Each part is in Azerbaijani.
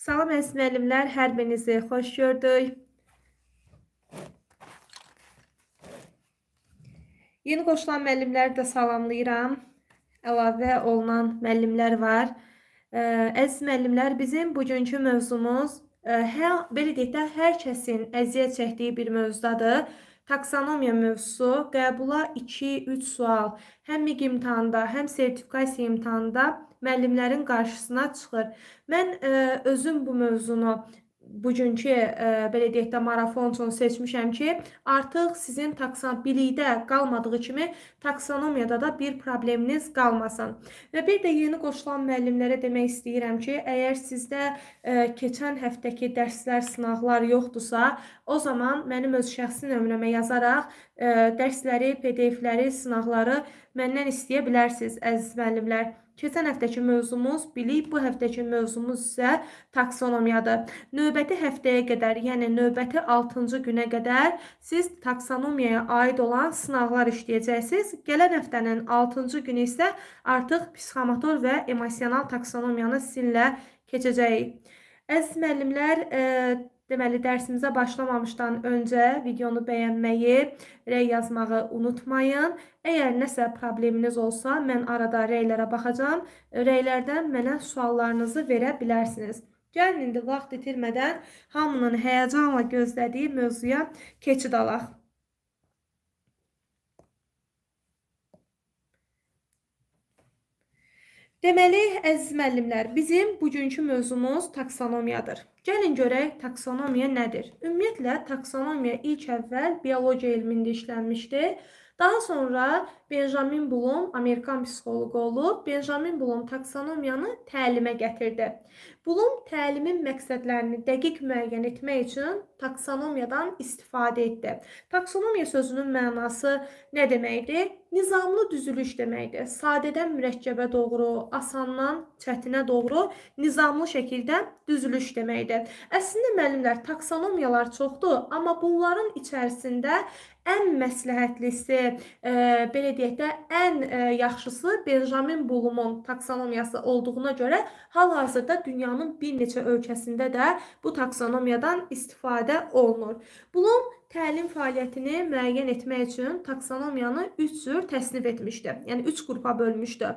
Salam əziz müəllimlər, hər birinizi xoş gördük. Yeni qoşulan müəllimləri də salamlayıram. Əlavə olunan müəllimlər var. Əziz müəllimlər, bizim bugünkü mövzumuz hər, belə deyək də, hər kəsin əziyyət çəkdiyi bir mövzudadır. Taksonomiya mövzusu qəbula 2-3 sual həm MİQ imtahanında, həm sertifikasiya imtahanında müəllimlərin qarşısına çıxır. Mən ə, e, özüm bu mövzunu bugünkü ə, e, belə deyək də marafon üçün seçmişəm ki, artıq sizin taksonomiyadə qalmadığı kimi taksonomiyada da bir probleminiz qalmasın. Və bir də yeni qoşulan müəllimlərə demək istəyirəm ki, əgər sizdə ə, e, keçən həftəki dərslər, sınaqlar yoxdusa, o zaman mənim öz şəxsi nömrəmə yazaraq ə, e, dərsləri, PDF-ləri, sınaqları məndən istəyə bilərsiniz, əziz müəllimlər. Keçən həftəki mövzumuz bilik, bu həftəki mövzumuz isə taksonomiyadır. Növbəti həftəyə qədər, yəni növbəti 6-cı günə qədər siz taksonomiyaya aid olan sınaqlar işləyəcəksiniz. Gələn həftənin 6-cı günü isə artıq psixomotor və emosional taksonomiyanı sizinlə keçəcəyik. Əziz müəllimlər, e, Deməli, dərsimizə başlamamışdan öncə videonu bəyənməyi, rəy yazmağı unutmayın. Əgər nəsə probleminiz olsa, mən arada rəylərə baxacağam. Rəylərdən mənə suallarınızı verə bilərsiniz. Gəlin indi vaxt itirmədən hamının həyəcanla gözlədiyi mövzuya keçid alaq. Deməli, əziz müəllimlər, bizim bugünkü mövzumuz taksonomiyadır. Gəlin görək taksonomiya nədir? Ümumiyyətlə taksonomiya ilk əvvəl biologiya elmində işlənmişdi. Daha sonra Benjamin Blum Amerikan psixoloqu olub, Benjamin Blum taksonomiyanı təlimə gətirdi. Blum təlimin məqsədlərini dəqiq müəyyən etmək üçün taksonomiyadan istifadə etdi. Taksonomiya sözünün mənası nə deməkdir? nizamlı düzülüş deməkdir. Sadədən mürəkkəbə doğru, asandan çətinə doğru nizamlı şəkildə düzülüş deməkdir. Əslində müəllimlər taksonomiyalar çoxdur, amma bunların içərisində ən məsləhətlisi, e, belə deyək də, ən e, yaxşısı Benjamin Blumun taksonomiyası olduğuna görə hal-hazırda dünyanın bir neçə ölkəsində də bu taksonomiyadan istifadə olunur. Blum təlim fəaliyyətini müəyyən etmək üçün taksonomiyanı 3 cür təsnif etmişdi. Yəni 3 qrupa bölmüşdü.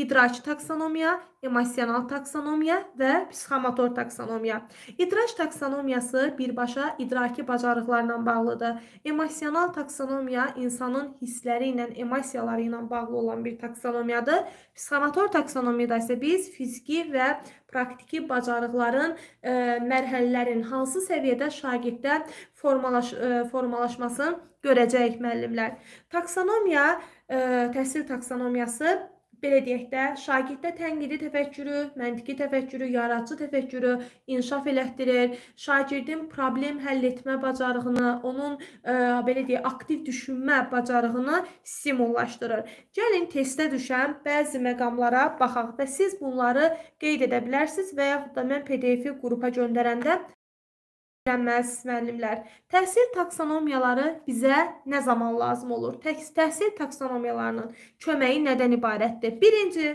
İdraki taksonomiya, emosional taksonomiya və psixomotor taksonomiya. İdraç taksonomiyası birbaşa idraki bacarıqlarla bağlıdır. Emosional taksonomiya insanın hissləri ilə, emosiyaları ilə bağlı olan bir taksonomiyadır. Psixomotor taksonomiyada isə biz fiziki və praktiki bacarıqların ə, e, mərhələlərin hansı səviyyədə şagirddə formalaş, ə, e, formalaşmasını görəcəyik müəllimlər. Taksonomiya, ə, e, təhsil taksonomiyası belə deyək də, şagirddə tənqidi təfəkkürü, məntiqi təfəkkürü, yaradıcı təfəkkürü inkişaf elətdirir. Şagirdin problem həll etmə bacarığını, onun ə, e, belə deyək, aktiv düşünmə bacarığını stimullaşdırır. Gəlin testə düşən bəzi məqamlara baxaq və siz bunları qeyd edə bilərsiniz və yaxud da mən PDF-i qrupa göndərəndə öyrənməz müəllimlər. Təhsil taksonomiyaları bizə nə zaman lazım olur? Təhsil taksonomiyalarının köməyi nədən ibarətdir? Birinci,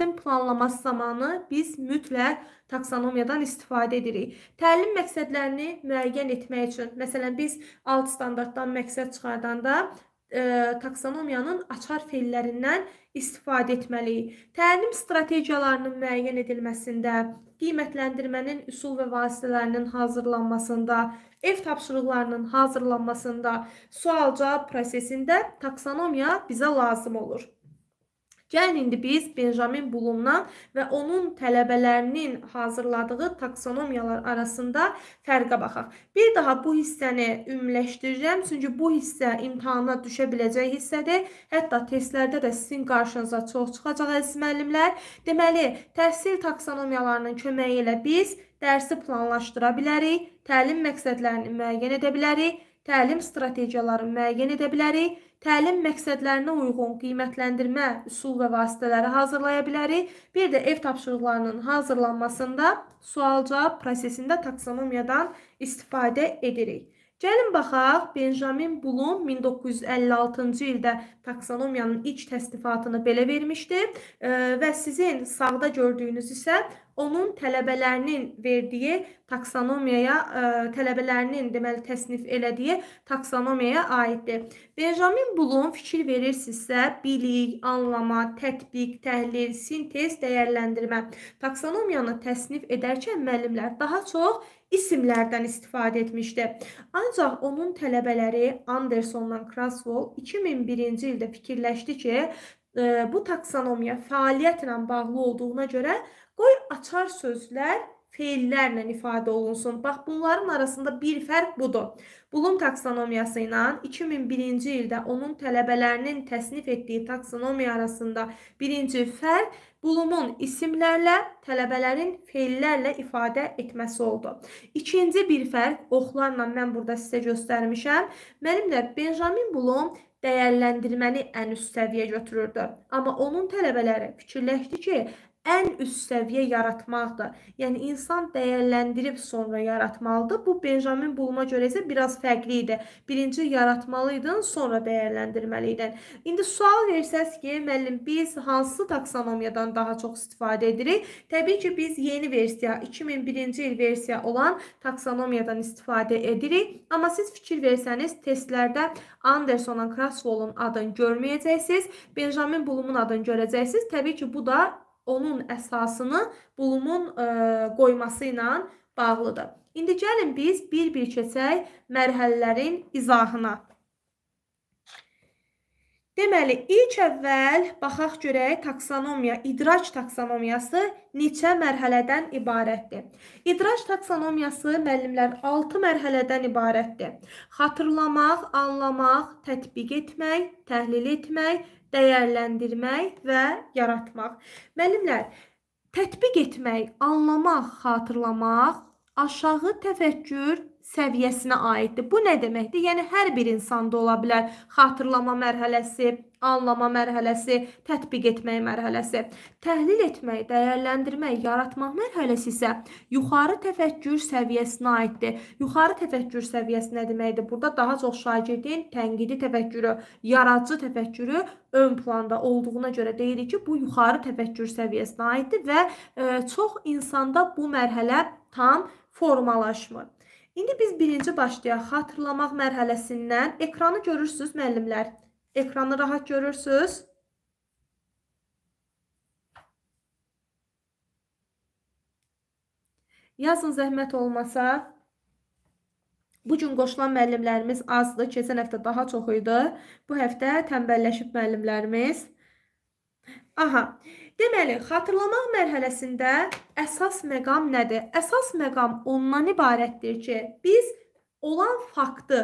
təlim planlaması zamanı biz mütləq taksonomiyadan istifadə edirik. Təlim məqsədlərini müəyyən etmək üçün, məsələn, biz alt standartdan məqsəd çıxardanda ə, e, taksonomiyanın açar fellərindən istifadə etməliyik. Təlim strategiyalarının müəyyən edilməsində, qiymətləndirmənin üsul və vasitələrinin hazırlanmasında, ev tapşırıqlarının hazırlanmasında, sual-cavab prosesində taksonomiya bizə lazım olur. Gəlin indi biz Benjamin Blumdan və onun tələbələrinin hazırladığı taksonomiyalar arasında fərqə baxaq. Bir daha bu hissəni ümumiləşdirirəm, çünki bu hissə imtahana düşə biləcək hissədir. Hətta testlərdə də sizin qarşınıza çox çıxacaq əziz müəllimlər. Deməli, təhsil taksonomiyalarının köməyi ilə biz dərsi planlaşdıra bilərik, təlim məqsədlərini müəyyən edə bilərik, təlim strategiyalarını müəyyən edə bilərik təlim məqsədlərinə uyğun qiymətləndirmə üsul və vasitələri hazırlaya bilərik. Bir də ev tapşırıqlarının hazırlanmasında sual-cavab prosesində taksonomiyadan istifadə edirik. Gəlin baxaq, Benjamin Blum 1956-cı ildə taksonomiyanın ilk təsnifatını belə vermişdi və sizin sağda gördüyünüz isə onun tələbələrinin verdiyi taksonomiyaya, ə, e, tələbələrinin deməli təsnif elədiyi taksonomiyaya aiddir. Benjamin Bloom fikir verirsinizsə, bilik, anlama, tətbiq, təhlil, sintez, dəyərləndirmə. Taksonomiyanı təsnif edərkən müəllimlər daha çox isimlərdən istifadə etmişdi. Ancaq onun tələbələri Andersonla Craswell 2001-ci ildə fikirləşdi ki, e, bu taksonomiya fəaliyyətlə bağlı olduğuna görə Qoy açar sözlər feillərlə ifadə olunsun. Bax, bunların arasında bir fərq budur. Blum taksonomiyası ilə 2001-ci ildə onun tələbələrinin təsnif etdiyi taksonomiya arasında birinci fərq Blumun isimlərlə, tələbələrin feillərlə ifadə etməsi oldu. İkinci bir fərq oxlarla mən burada sizə göstərmişəm. Mənimlə Benjamin Blum dəyərləndirməni ən üst səviyyə götürürdü. Amma onun tələbələri fikirləşdi ki, ən üst səviyyə yaratmaqdır. Yəni insan dəyərləndirib sonra yaratmalıdır. Bu Benjamin Bulma görə isə biraz fərqli idi. Birinci yaratmalıydın, sonra dəyərləndirməliydin. İndi sual versəz ki, müəllim, biz hansı taksonomiyadan daha çox istifadə edirik? Təbii ki, biz yeni versiya, 2001-ci il versiya olan taksonomiyadan istifadə edirik. Amma siz fikir versəniz, testlərdə Andersonun Craswell'un adını görməyəcəksiniz, Benjamin Blumun adını görəcəksiniz. Təbii ki, bu da onun əsasını bulumun ə, e, qoyması ilə bağlıdır. İndi gəlin biz bir-bir keçək mərhələlərin izahına. Deməli, ilk əvvəl baxaq görək taksonomiya, idraç taksonomiyası neçə mərhələdən ibarətdir? İdraç taksonomiyası müəllimlər 6 mərhələdən ibarətdir. Xatırlamaq, anlamaq, tətbiq etmək, təhlil etmək, dəyərləndirmək və yaratmaq. Müəllimlər, tətbiq etmək, anlamaq, xatırlamaq, aşağı təfəkkür səviyyəsinə aiddir. Bu nə deməkdir? Yəni hər bir insanda ola bilər xatırlama mərhələsi, anlama mərhələsi, tətbiq etmək mərhələsi. Təhlil etmək, dəyərləndirmək, yaratmaq mərhələsi isə yuxarı təfəkkür səviyyəsinə aiddir. Yuxarı təfəkkür səviyyəsi nə deməkdir? Burada daha çox şagirdin tənqidi təfəkkürü, yaradıcı təfəkkürü ön planda olduğuna görə deyirik ki, bu yuxarı təfəkkür səviyyəsinə aiddir və ə, e, çox insanda bu mərhələ tam formalaşmır. İndi biz birinci başlayaq. Xatırlamaq mərhələsindən ekranı görürsüz müəllimlər. Ekranı rahat görürsüz. Yazın zəhmət olmasa. Bugün qoşulan müəllimlərimiz azdır. Keçən həftə daha çox idi. Bu həftə tənbəlləşib müəllimlərimiz. Aha. Deməli, xatırlamaq mərhələsində əsas məqam nədir? Əsas məqam ondan ibarətdir ki, biz olan faktı,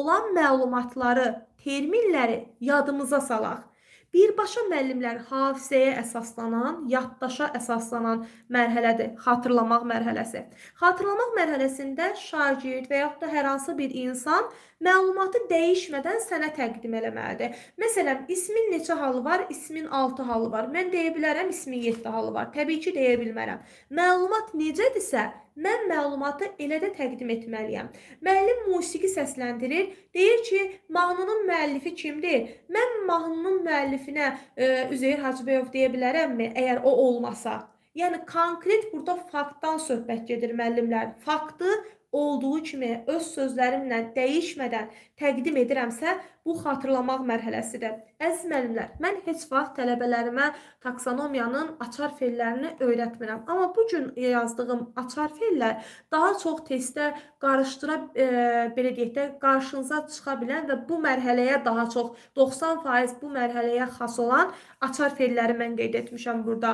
olan məlumatları, terminləri yadımıza salaq. Birbaşa müəllimlər hafizəyə əsaslanan, yaddaşa əsaslanan mərhələdir, xatırlamaq mərhələsi. Xatırlamaq mərhələsində şagird və yaxud da hər hansı bir insan məlumatı dəyişmədən sənə təqdim eləməlidir. Məsələn, ismin neçə halı var? İsmin 6 halı var. Mən deyə bilərəm ismin 7 halı var. Təbii ki, deyə bilmərəm. Məlumat necədirsə, mən məlumatı elə də təqdim etməliyəm. Müəllim musiqi səsləndirir, deyir ki, mahnının müəllifi kimdir? Mən mahnının müəllifinə e, Üzeyir Hacıbəyov deyə bilərəmmi, əgər o olmasa? Yəni konkret burada faktdan söhbət gedir müəllimlər. Faktı olduğu kimi öz sözlərimlə dəyişmədən təqdim edirəmsə, bu xatırlamaq mərhələsidir. Əziz müəllimlər, mən heç vaxt tələbələrimə taksonomiyanın açar fellərini öyrətmirəm. Amma bu gün yazdığım açar fellər daha çox testdə qarışdıra e, belə deyək də qarşınıza çıxa bilən və bu mərhələyə daha çox 90% bu mərhələyə xas olan açar felləri mən qeyd etmişəm burada.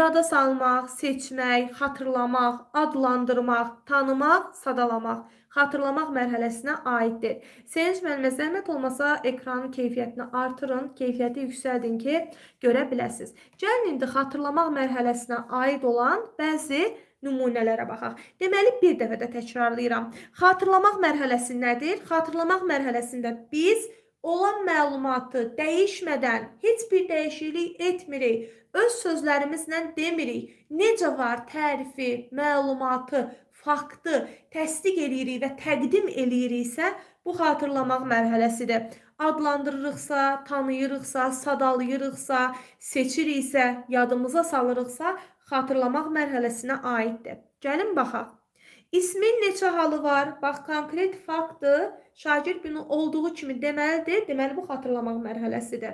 Yada salmaq, seçmək, xatırlamaq, adlandırmaq, tanımaq, sadalamaq xatırlamaq mərhələsinə aiddir. Sevinc müəllimə zəhmət olmasa ekranın keyfiyyətini artırın, keyfiyyəti yüksəldin ki, görə biləsiniz. Gəlin indi xatırlamaq mərhələsinə aid olan bəzi nümunələrə baxaq. Deməli, bir dəfə də təkrarlayıram. Xatırlamaq mərhələsi nədir? Xatırlamaq mərhələsində biz olan məlumatı dəyişmədən, heç bir dəyişiklik etmirik, öz sözlərimizlə demirik. Necə var tərifi, məlumatı faktı təsdiq eləyirik və təqdim eləyiriksə, bu xatırlamaq mərhələsidir. Adlandırırıqsa, tanıyırıqsa, sadalayırıqsa, seçiriksə, yadımıza salırıqsa, xatırlamaq mərhələsinə aiddir. Gəlin baxaq. İsmin neçə halı var? Bax, konkret faktı şagird bunu olduğu kimi deməlidir. Deməli, bu xatırlamaq mərhələsidir.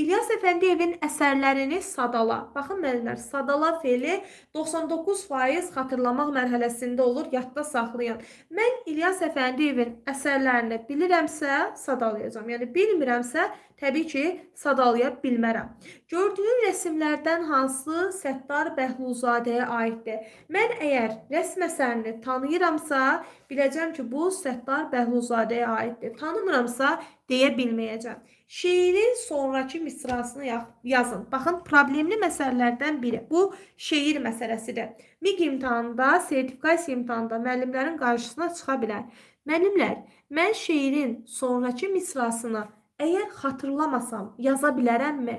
İlyas Əfəndiyevin əsərlərini sadala. Baxın, müəllimlər, sadala feli 99% xatırlamaq mərhələsində olur. Yadda saxlayın. Mən İlyas Əfəndiyevin əsərlərini bilirəmsə, sadalayacağam. Yəni, bilmirəmsə, təbii ki, sadalaya bilmərəm. Gördüyün rəsmlərdən hansı Səttar Bəhluzadəyə aiddir? Mən əgər rəsm əsərini tanıyıramsa, biləcəm ki, bu Səttar Bəhluzadəyə aiddir. Tanımıramsa, deyə bilməyəcəm. Şeirin sonrakı misrasını yazın. Baxın, problemli məsələlərdən biri. Bu şeir məsələsidir. MİQ imtahanında, sertifikasiya imtahanında müəllimlərin qarşısına çıxa bilər. Müəllimlər, mən şeirin sonrakı misrasını yazın Əgər xatırlamasam, yaza bilərəmmi?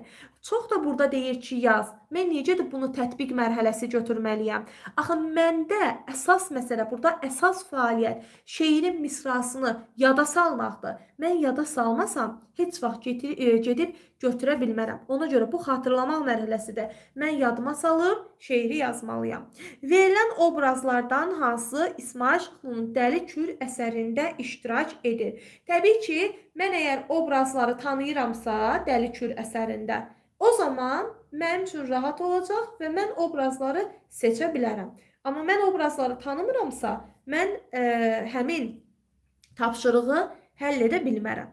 Çox da burada deyir ki, yaz mən necə də bunu tətbiq mərhələsi götürməliyəm? Axı məndə əsas məsələ burada əsas fəaliyyət şeirin misrasını yada salmaqdır. Mən yada salmasam heç vaxt getir, e, gedib götürə bilmərəm. Ona görə bu xatırlamaq mərhələsidə mən yadıma salıb şeiri yazmalıyam. Verilən obrazlardan hansı İsmail Şıxlının Dəli Kür əsərində iştirak edir? Təbii ki, mən əgər obrazları tanıyıramsa, Dəli Kür əsərində O zaman mənim üçün rahat olacaq və mən obrazları seçə bilərəm. Amma mən obrazları tanımıramsa, mən ə, e, həmin tapşırığı həll edə bilmərəm.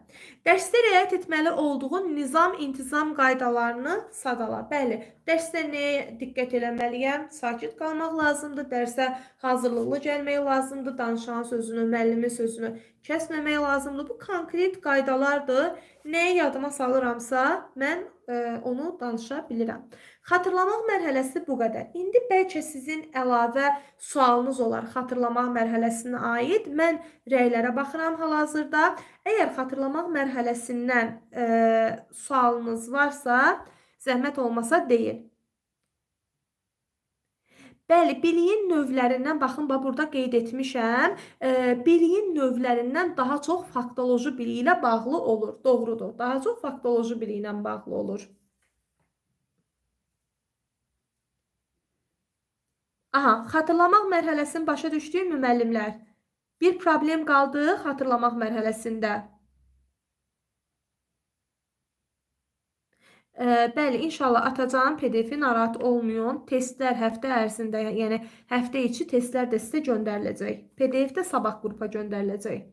Dərsdə riayət etməli olduğun nizam-intizam qaydalarını sadala. Bəli, dərsdə nəyə diqqət eləməliyəm? Sakit qalmaq lazımdır, dərsə hazırlıqlı gəlmək lazımdır, danışan sözünü, müəllimin sözünü kəsməmək lazımdır. Bu konkret qaydalardır. Nəyi yadıma salıramsa, mən E, onu danışa bilirəm. Xatırlamaq mərhələsi bu qədər. İndi bəlkə sizin əlavə sualınız olar xatırlamaq mərhələsinə aid. Mən rəylərə baxıram hal-hazırda. Əgər xatırlamaq mərhələsindən ə, e, sualınız varsa, zəhmət olmasa deyin. Bəli, biliyin növlərindən baxın, bax burada qeyd etmişəm. E, biliyin növlərindən daha çox faktoloji biliyi ilə bağlı olur. Doğrudur. Daha çox faktoloji biliyi ilə bağlı olur. Aha, xatırlamaq mərhələsini başa düşdüyüm müəllimlər. Bir problem qaldı xatırlamaq mərhələsində. Ə, bəli, inşallah atacağım PDF-i narahat olmayın. Testlər həftə ərzində, yəni həftə içi testlər də sizə göndəriləcək. PDF də sabah qrupa göndəriləcək.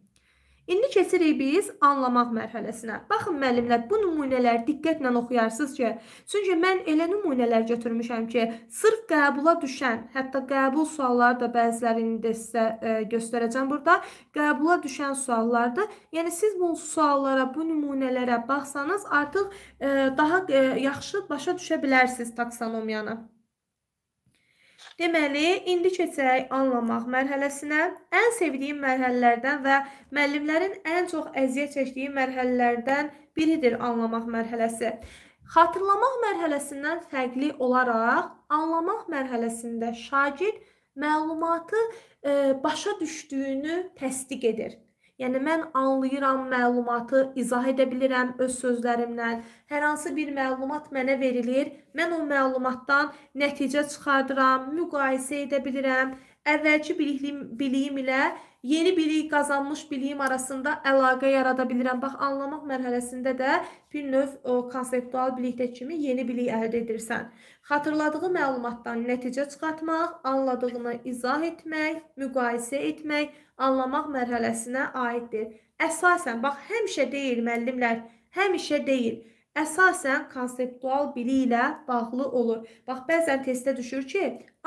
İndi keçirik biz anlamaq mərhələsinə. Baxın müəllimlər, bu nümunələri diqqətlə oxuyarsınız ki, çünki mən elə nümunələr götürmüşəm ki, sırf qəbula düşən, hətta qəbul sualları da bəzilərini də sizə ə, e, göstərəcəm burada. Qəbula düşən suallardır. Yəni siz bu suallara, bu nümunələrə baxsanız artıq ə, e, daha ə, e, yaxşı başa düşə bilərsiniz taksonomiyanı. Deməli, indi keçək anlamaq mərhələsinə. Ən sevdiyim mərhələlərdən və müəllimlərin ən çox əziyyət çəkdiyi mərhələlərdən biridir anlamaq mərhələsi. Xatırlamaq mərhələsindən fərqli olaraq anlamaq mərhələsində şagird məlumatı e, başa düşdüyünü təsdiq edir. Yəni mən anlayıram məlumatı, izah edə bilirəm öz sözlərimlə. Hər hansı bir məlumat mənə verilir, mən o məlumatdan nəticə çıxardıram, müqayisə edə bilirəm. Əvvəlki biliklim, biliyim ilə yeni bilik qazanmış biliyim arasında əlaqə yarada bilirəm. Bax, anlamaq mərhələsində də bir növ o, konseptual bilikdə kimi yeni bilik əldə edirsən. Xatırladığı məlumatdan nəticə çıxartmaq, anladığını izah etmək, müqayisə etmək anlamaq mərhələsinə aiddir. Əsasən, bax, həmişə deyil müəllimlər, həmişə deyil. Əsasən konseptual bili ilə bağlı olur. Bax, bəzən testə düşür ki,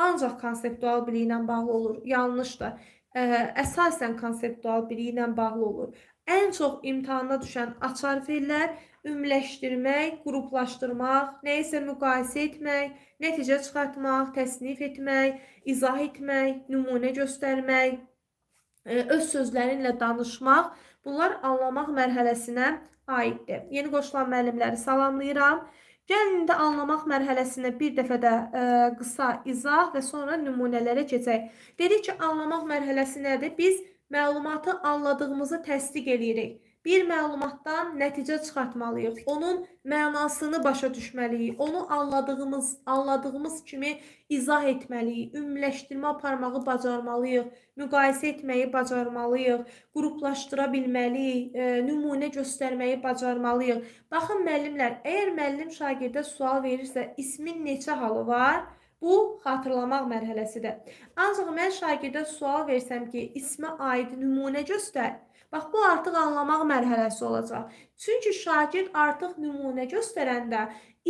ancaq konseptual bili ilə bağlı olur. Yanlışdır. Ə, əsasən konseptual bili ilə bağlı olur. Ən çox imtahana düşən açar fellər ümumiləşdirmək, qruplaşdırmaq, nə isə müqayisə etmək, nəticə çıxartmaq, təsnif etmək, izah etmək, nümunə göstərmək, E, öz sözlərinlə danışmaq, bunlar anlamaq mərhələsinə aiddir. Yeni qoşulan müəllimləri salamlayıram. Gəlin də anlamaq mərhələsinə bir dəfə də ə, e, qısa izah və sonra nümunələrə keçək. Dedik ki, anlamaq mərhələsi nədir? Biz məlumatı anladığımızı təsdiq edirik. Bir məlumatdan nəticə çıxartmalıyıq. Onun mənasını başa düşməliyik. Onu anladığımız, anladığımız kimi izah etməliyik. Ümumiləşdirmə aparmağı bacarmalıyıq. Müqayisə etməyi bacarmalıyıq. Qruplaşdıra bilməliyik. E, nümunə göstərməyi bacarmalıyıq. Baxın müəllimlər, əgər müəllim şagirdə sual verirsə, ismin neçə halı var? Bu xatırlamaq mərhələsidir. Ancaq mən şagirdə sual versəm ki, ismə aid nümunə göstər Bax, bu artıq anlamaq mərhələsi olacaq. Çünki şagird artıq nümunə göstərəndə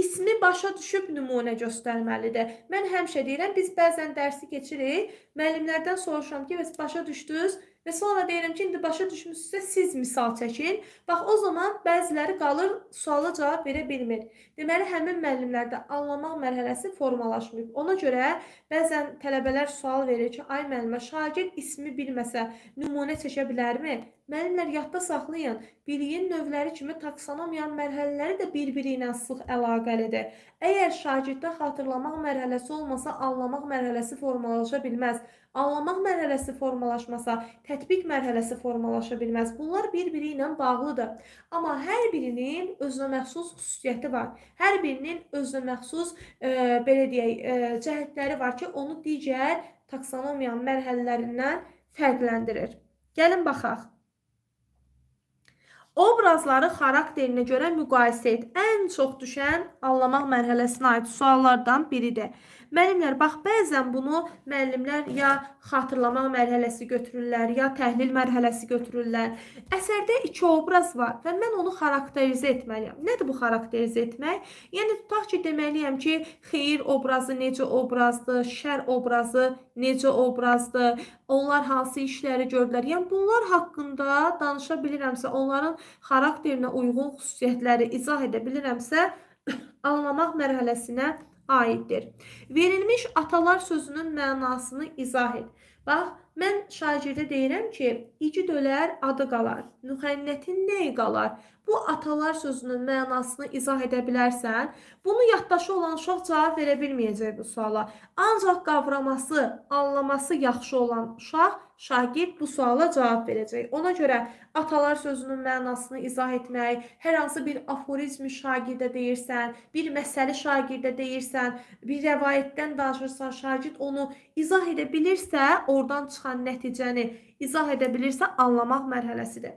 ismi başa düşüb nümunə göstərməlidir. Mən həmişə deyirəm, biz bəzən dərsi keçirik, müəllimlərdən soruşuram ki, bəs başa düşdünüz? Və sonra deyirəm ki, indi başa düşmüsünüzsə siz misal çəkin. Bax, o zaman bəziləri qalır, suala cavab verə bilmir. Deməli, həmin müəllimlərdə anlamaq mərhələsi formalaşmayıb. Ona görə bəzən tələbələr sual verir ki, ay müəllimə, şagird ismi bilməsə nümunə çəkə bilərmi? Müəllimlər yadda saxlayın, biliyin növləri kimi taksonomiyanın mərhələləri də bir-biri ilə sıx əlaqəlidir. Əgər şagirddə xatırlamaq mərhələsi olmasa, anlamaq mərhələsi formalaşa bilməz. Anlamaq mərhələsi formalaşmasa, tətbiq mərhələsi formalaşa bilməz. Bunlar bir-biri ilə bağlıdır. Amma hər birinin özünə məxsus xüsusiyyəti var. Hər birinin özünə məxsus, e, belə deyək, e, cəhətləri var ki, onu digər taksonomiyanın mərhələlərindən fərqləndirir. Gəlin baxaq. Obrazları xarakterinə görə müqayisə et. Ən çox düşən anlamaq mərhələsinə aid suallardan biridir. Müəllimlər, bax, bəzən bunu müəllimlər ya xatırlama mərhələsi götürürlər, ya təhlil mərhələsi götürürlər. Əsərdə iki obraz var və mən onu xarakterizə etməliyəm. Nədir bu xarakterizə etmək? Yəni, tutaq ki, deməliyəm ki, xeyir obrazı necə obrazdır, şər obrazı necə obrazdır, onlar hansı işləri gördülər. Yəni, bunlar haqqında danışa bilirəmsə, onların xarakterinə uyğun xüsusiyyətləri izah edə bilirəmsə, anlamaq mərhələsinə gəlirəm aiddir. Verilmiş atalar sözünün mənasını izah et. Bax, mən şagirdə deyirəm ki, igid ölər, adı qalar. Müxənnətin nəyi qalar? Bu atalar sözünün mənasını izah edə bilərsən, bunu yaddaşı olan uşaq cavab verə bilməyəcək bu suala. Ancaq qavraması, anlaması yaxşı olan uşaq şagird bu suala cavab verəcək. Ona görə atalar sözünün mənasını izah etmək, hər hansı bir aforizmi şagirdə deyirsən, bir məsəli şagirdə deyirsən, bir rəvayətdən danışırsan, şagird onu izah edə bilirsə, oradan çıxan nəticəni izah edə bilirsə, anlamaq mərhələsidir.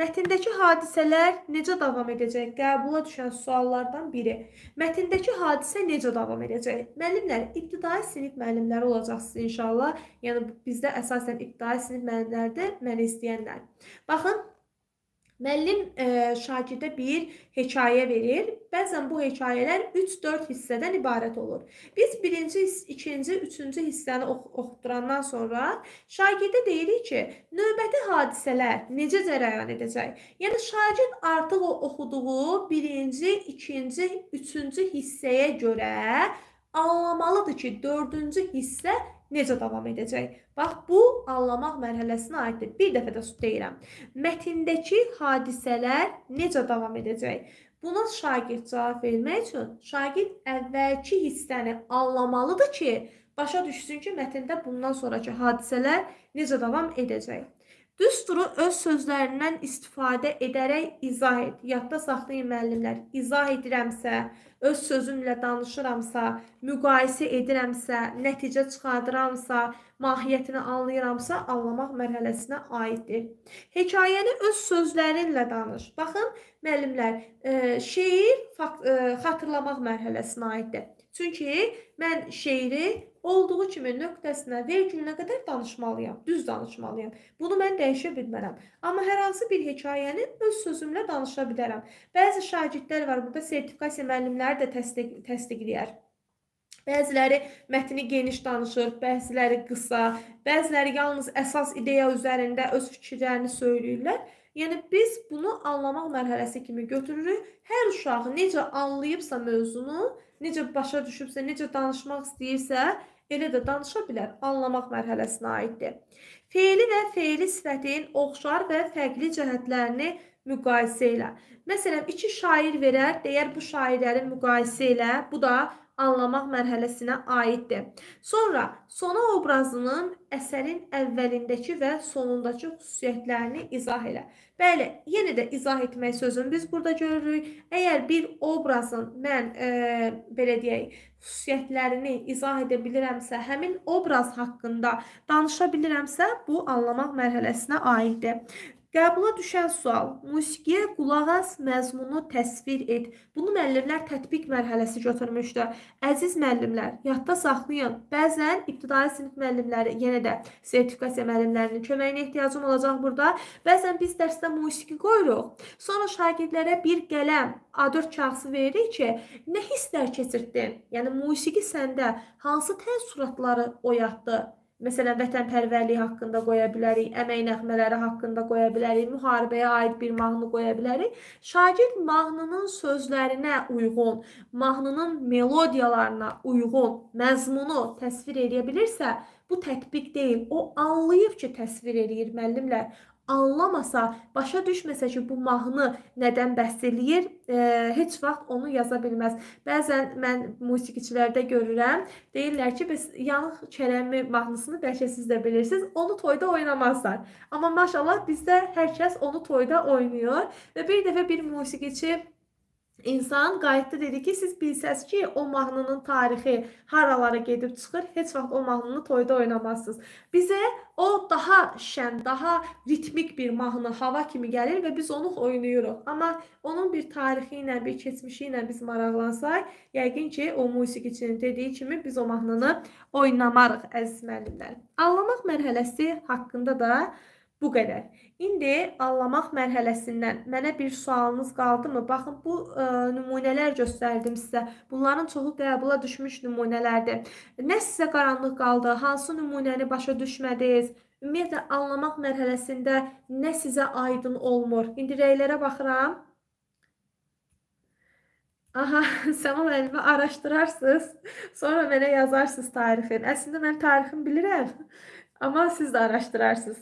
Mətndəki hadisələr necə davam edəcək? Qəbula düşən suallardan biri. Mətndəki hadisə necə davam edəcək? Müəllimlər, ibtidai sinif müəllimləri olacaqsınız inşallah. Yəni bizdə əsasən ibtidai sinif müəllimləridir, məni istəyənlər. Baxın, Müəllim e, şagirdə bir hekayə verir. Bəzən bu hekayələr 3-4 hissədən ibarət olur. Biz birinci, ikinci, üçüncü hissəni ox oxudurandan sonra şagirdə deyirik ki, növbəti hadisələr necə cərəyan edəcək? Yəni şagird artıq o oxuduğu birinci, ikinci, üçüncü hissəyə görə anlamalıdır ki, dördüncü hissə necə davam edəcək? Bax, bu anlamaq mərhələsinə aiddir. Bir dəfə də deyirəm. Mətndəki hadisələr necə davam edəcək? Buna şagird cavab vermək üçün şagird əvvəlki hissəni anlamalıdır ki, başa düşsün ki, mətndə bundan sonrakı hadisələr necə davam edəcək. Düsturu öz sözlərindən istifadə edərək izah et. Yadda saxlayın müəllimlər. İzah edirəmsə, öz sözümlə danışıramsa, müqayisə edirəmsə, nəticə çıxardıramsa, mahiyyətini anlayıramsa, anlamaq mərhələsinə aiddir. Hekayəni öz sözlərinlə danış. Baxın, müəllimlər, e, şeir e, xatırlamaq mərhələsinə aiddir. Çünki mən şeiri olduğu kimi nöqtəsinə, vergülünə qədər danışmalıyam, düz danışmalıyam. Bunu mən dəyişə bilmərəm. Amma hər hansı bir hekayəni öz sözümlə danışa bilərəm. Bəzi şagirdlər var, burada sertifikasiya müəllimləri də təsdiq təsdiqləyər. Bəziləri mətni geniş danışır, bəziləri qısa, bəziləri yalnız əsas ideya üzərində öz fikirlərini söyləyirlər. Yəni biz bunu anlamaq mərhələsi kimi götürürük. Hər uşaq necə anlayıbsa mövzunu, necə başa düşübsə, necə danışmaq istəyirsə, elə də danışa bilər. Anlamaq mərhələsinə aiddir. Feili və feili sifətin oxşar və fərqli cəhətlərini müqayisə elə. Məsələn, iki şair verər, deyər bu şairləri müqayisə elə. Bu da anlamaq mərhələsinə aiddir. Sonra sona obrazının əsərin əvvəlindəki və sonundakı xüsusiyyətlərini izah elə. Bəli, yenə də izah etmək sözünü biz burada görürük. Əgər bir obrazın mən e, belə deyək, xüsusiyyətlərini izah edə bilirəmsə, həmin obraz haqqında danışa bilirəmsə, bu anlamaq mərhələsinə aiddir. Qəbula düşən sual: Musiqiyə qulaq as, məzmunu təsvir et. Bunu müəllimlər tətbiq mərhələsi götürmüşdü. Əziz müəllimlər, yadda saxlayın. Bəzən ibtidai sinif müəllimləri, yenə də sertifikasiya müəllimlərinin köməyinə ehtiyacım olacaq burada. Bəzən biz dərsdə musiqi qoyuruq. Sonra şagirdlərə bir qələm A4 kağızı veririk ki, nə hisslər keçirdin? Yəni musiqi səndə hansı təəssüratları oyatdı? Məsələn, vətənpərvərlik haqqında qoya bilərik, əmək nəğmələri haqqında qoya bilərik, müharibəyə aid bir mahnı qoya bilərik. Şagird mahnının sözlərinə uyğun, mahnının melodiyalarına uyğun məzmunu təsvir edə bilirsə, bu tətbiq deyil. O anlayıb ki, təsvir eləyir müəllimlər anlamasa, başa düşməsə ki, bu mahnı nədən bəhs eləyir, e, heç vaxt onu yaza bilməz. Bəzən mən musiqiçilərdə görürəm, deyirlər ki, biz yanıq kələmi mahnısını bəlkə siz də bilirsiniz, onu toyda oynamazlar. Amma maşallah bizdə hər kəs onu toyda oynayır və bir dəfə bir musiqiçi İnsan qayıtdı dedi ki, siz bilsəz ki, o mahnının tarixi haralara gedib çıxır, heç vaxt o mahnını toyda oynamazsınız. Bizə o daha şən, daha ritmik bir mahnı, hava kimi gəlir və biz onu oynayırıq. Amma onun bir tarixi ilə, bir keçmişi ilə biz maraqlansaq, yəqin ki, o musiqiçinin dediyi kimi biz o mahnını oynamarıq əziz müəllimlər. Anlamaq mərhələsi haqqında da Bu qədər. İndi anlamaq mərhələsindən mənə bir sualınız qaldımı? Baxın, bu ə, e, nümunələr göstərdim sizə. Bunların çoxu qəbula düşmüş nümunələrdir. Nə sizə qaranlıq qaldı? Hansı nümunəni başa düşmədiniz? Ümumiyyətlə anlamaq mərhələsində nə sizə aydın olmur? İndi rəylərə baxıram. Aha, Səmal müəllimi araşdırarsınız, sonra mənə yazarsınız tarixin. Əslində mən tarixini bilirəm, amma siz də araşdırarsınız.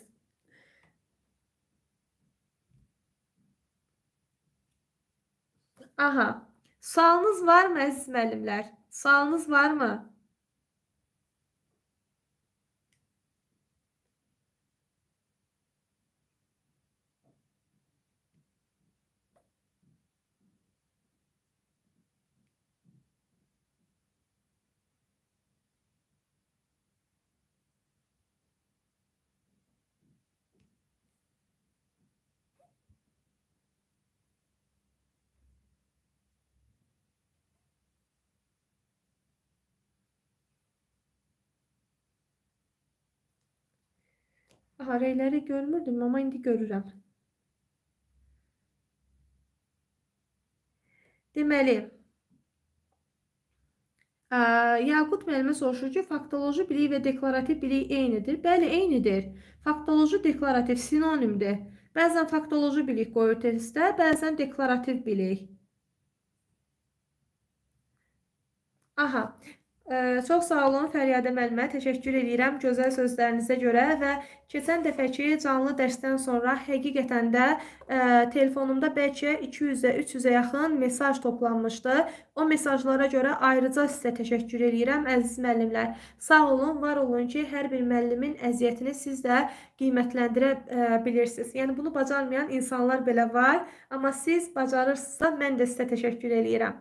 Aha. Sualınız varmı əziz müəllimlər? Sualınız varmı? Farələri görmürdüm amma indi görürəm. Deməli, ə, Yaqut müəllimə soruşur ki, faktoloji bilik və deklarativ bilik eynidir? Bəli, eynidir. Faktoloji deklarativ sinonimdir. Bəzən faktoloji bilik qoyur testdə, bəzən deklarativ bilik. Aha, Çox sağ olun Fəryadə müəllimə, təşəkkür edirəm gözəl sözlərinizə görə və keçən dəfəki canlı dərsdən sonra həqiqətən də ə, telefonumda bəlkə 200-ə, 300-ə yaxın mesaj toplanmışdı. O mesajlara görə ayrıca sizə təşəkkür edirəm əziz müəllimlər. Sağ olun, var olun ki, hər bir müəllimin əziyyətini siz də qiymətləndirə ə, bilirsiniz. Yəni bunu bacarmayan insanlar belə var, amma siz bacarırsınızsa mən də sizə təşəkkür edirəm.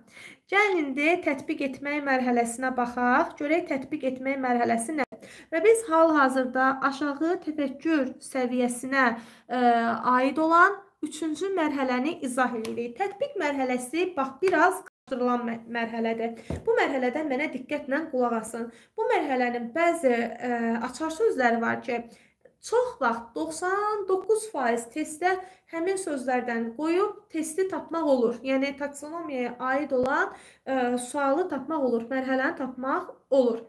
Gəlin indi tətbiq etmək mərhələsinə baxaq. Görək tətbiq etmək mərhələsi nədir? Və biz hal-hazırda aşağı təfəkkür səviyyəsinə ə, e, aid olan 3-cü mərhələni izah edirik. Tətbiq mərhələsi bax biraz qarşıdırılan mərhələdir. Bu mərhələdən mənə diqqətlə qulaq asın. Bu mərhələnin bəzi ə, e, açar sözləri var ki, Çox vaxt 99% testdə həmin sözlərdən qoyub testi tapmaq olur. Yəni taksonomiyaya aid olan ə, e, sualı tapmaq olur, mərhələni tapmaq olur.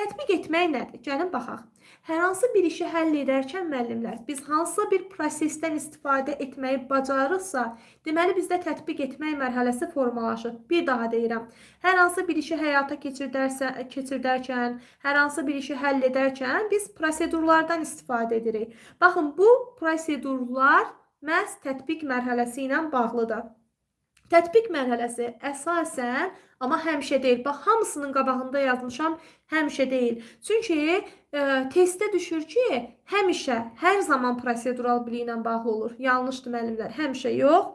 Tətbiq etmək nədir? Gəlin baxaq. Hər hansı bir işi həll edərkən müəllimlər, biz hansısa bir prosesdən istifadə etməyi bacarırsa, deməli bizdə tətbiq etmək mərhələsi formalaşır. Bir daha deyirəm, hər hansı bir işi həyata keçirdərsə, keçirdərkən, hər hansı bir işi həll edərkən biz prosedurlardan istifadə edirik. Baxın, bu prosedurlar məhz tətbiq mərhələsi ilə bağlıdır. Tətbiq mərhələsi əsasən Amma həmişə deyil. Bax, hamısının qabağında yazmışam, həmişə deyil. Çünki ə, e, testə düşür ki, həmişə, hər zaman prosedural biliyi ilə bağlı olur. Yanlışdır müəllimlər, həmişə yox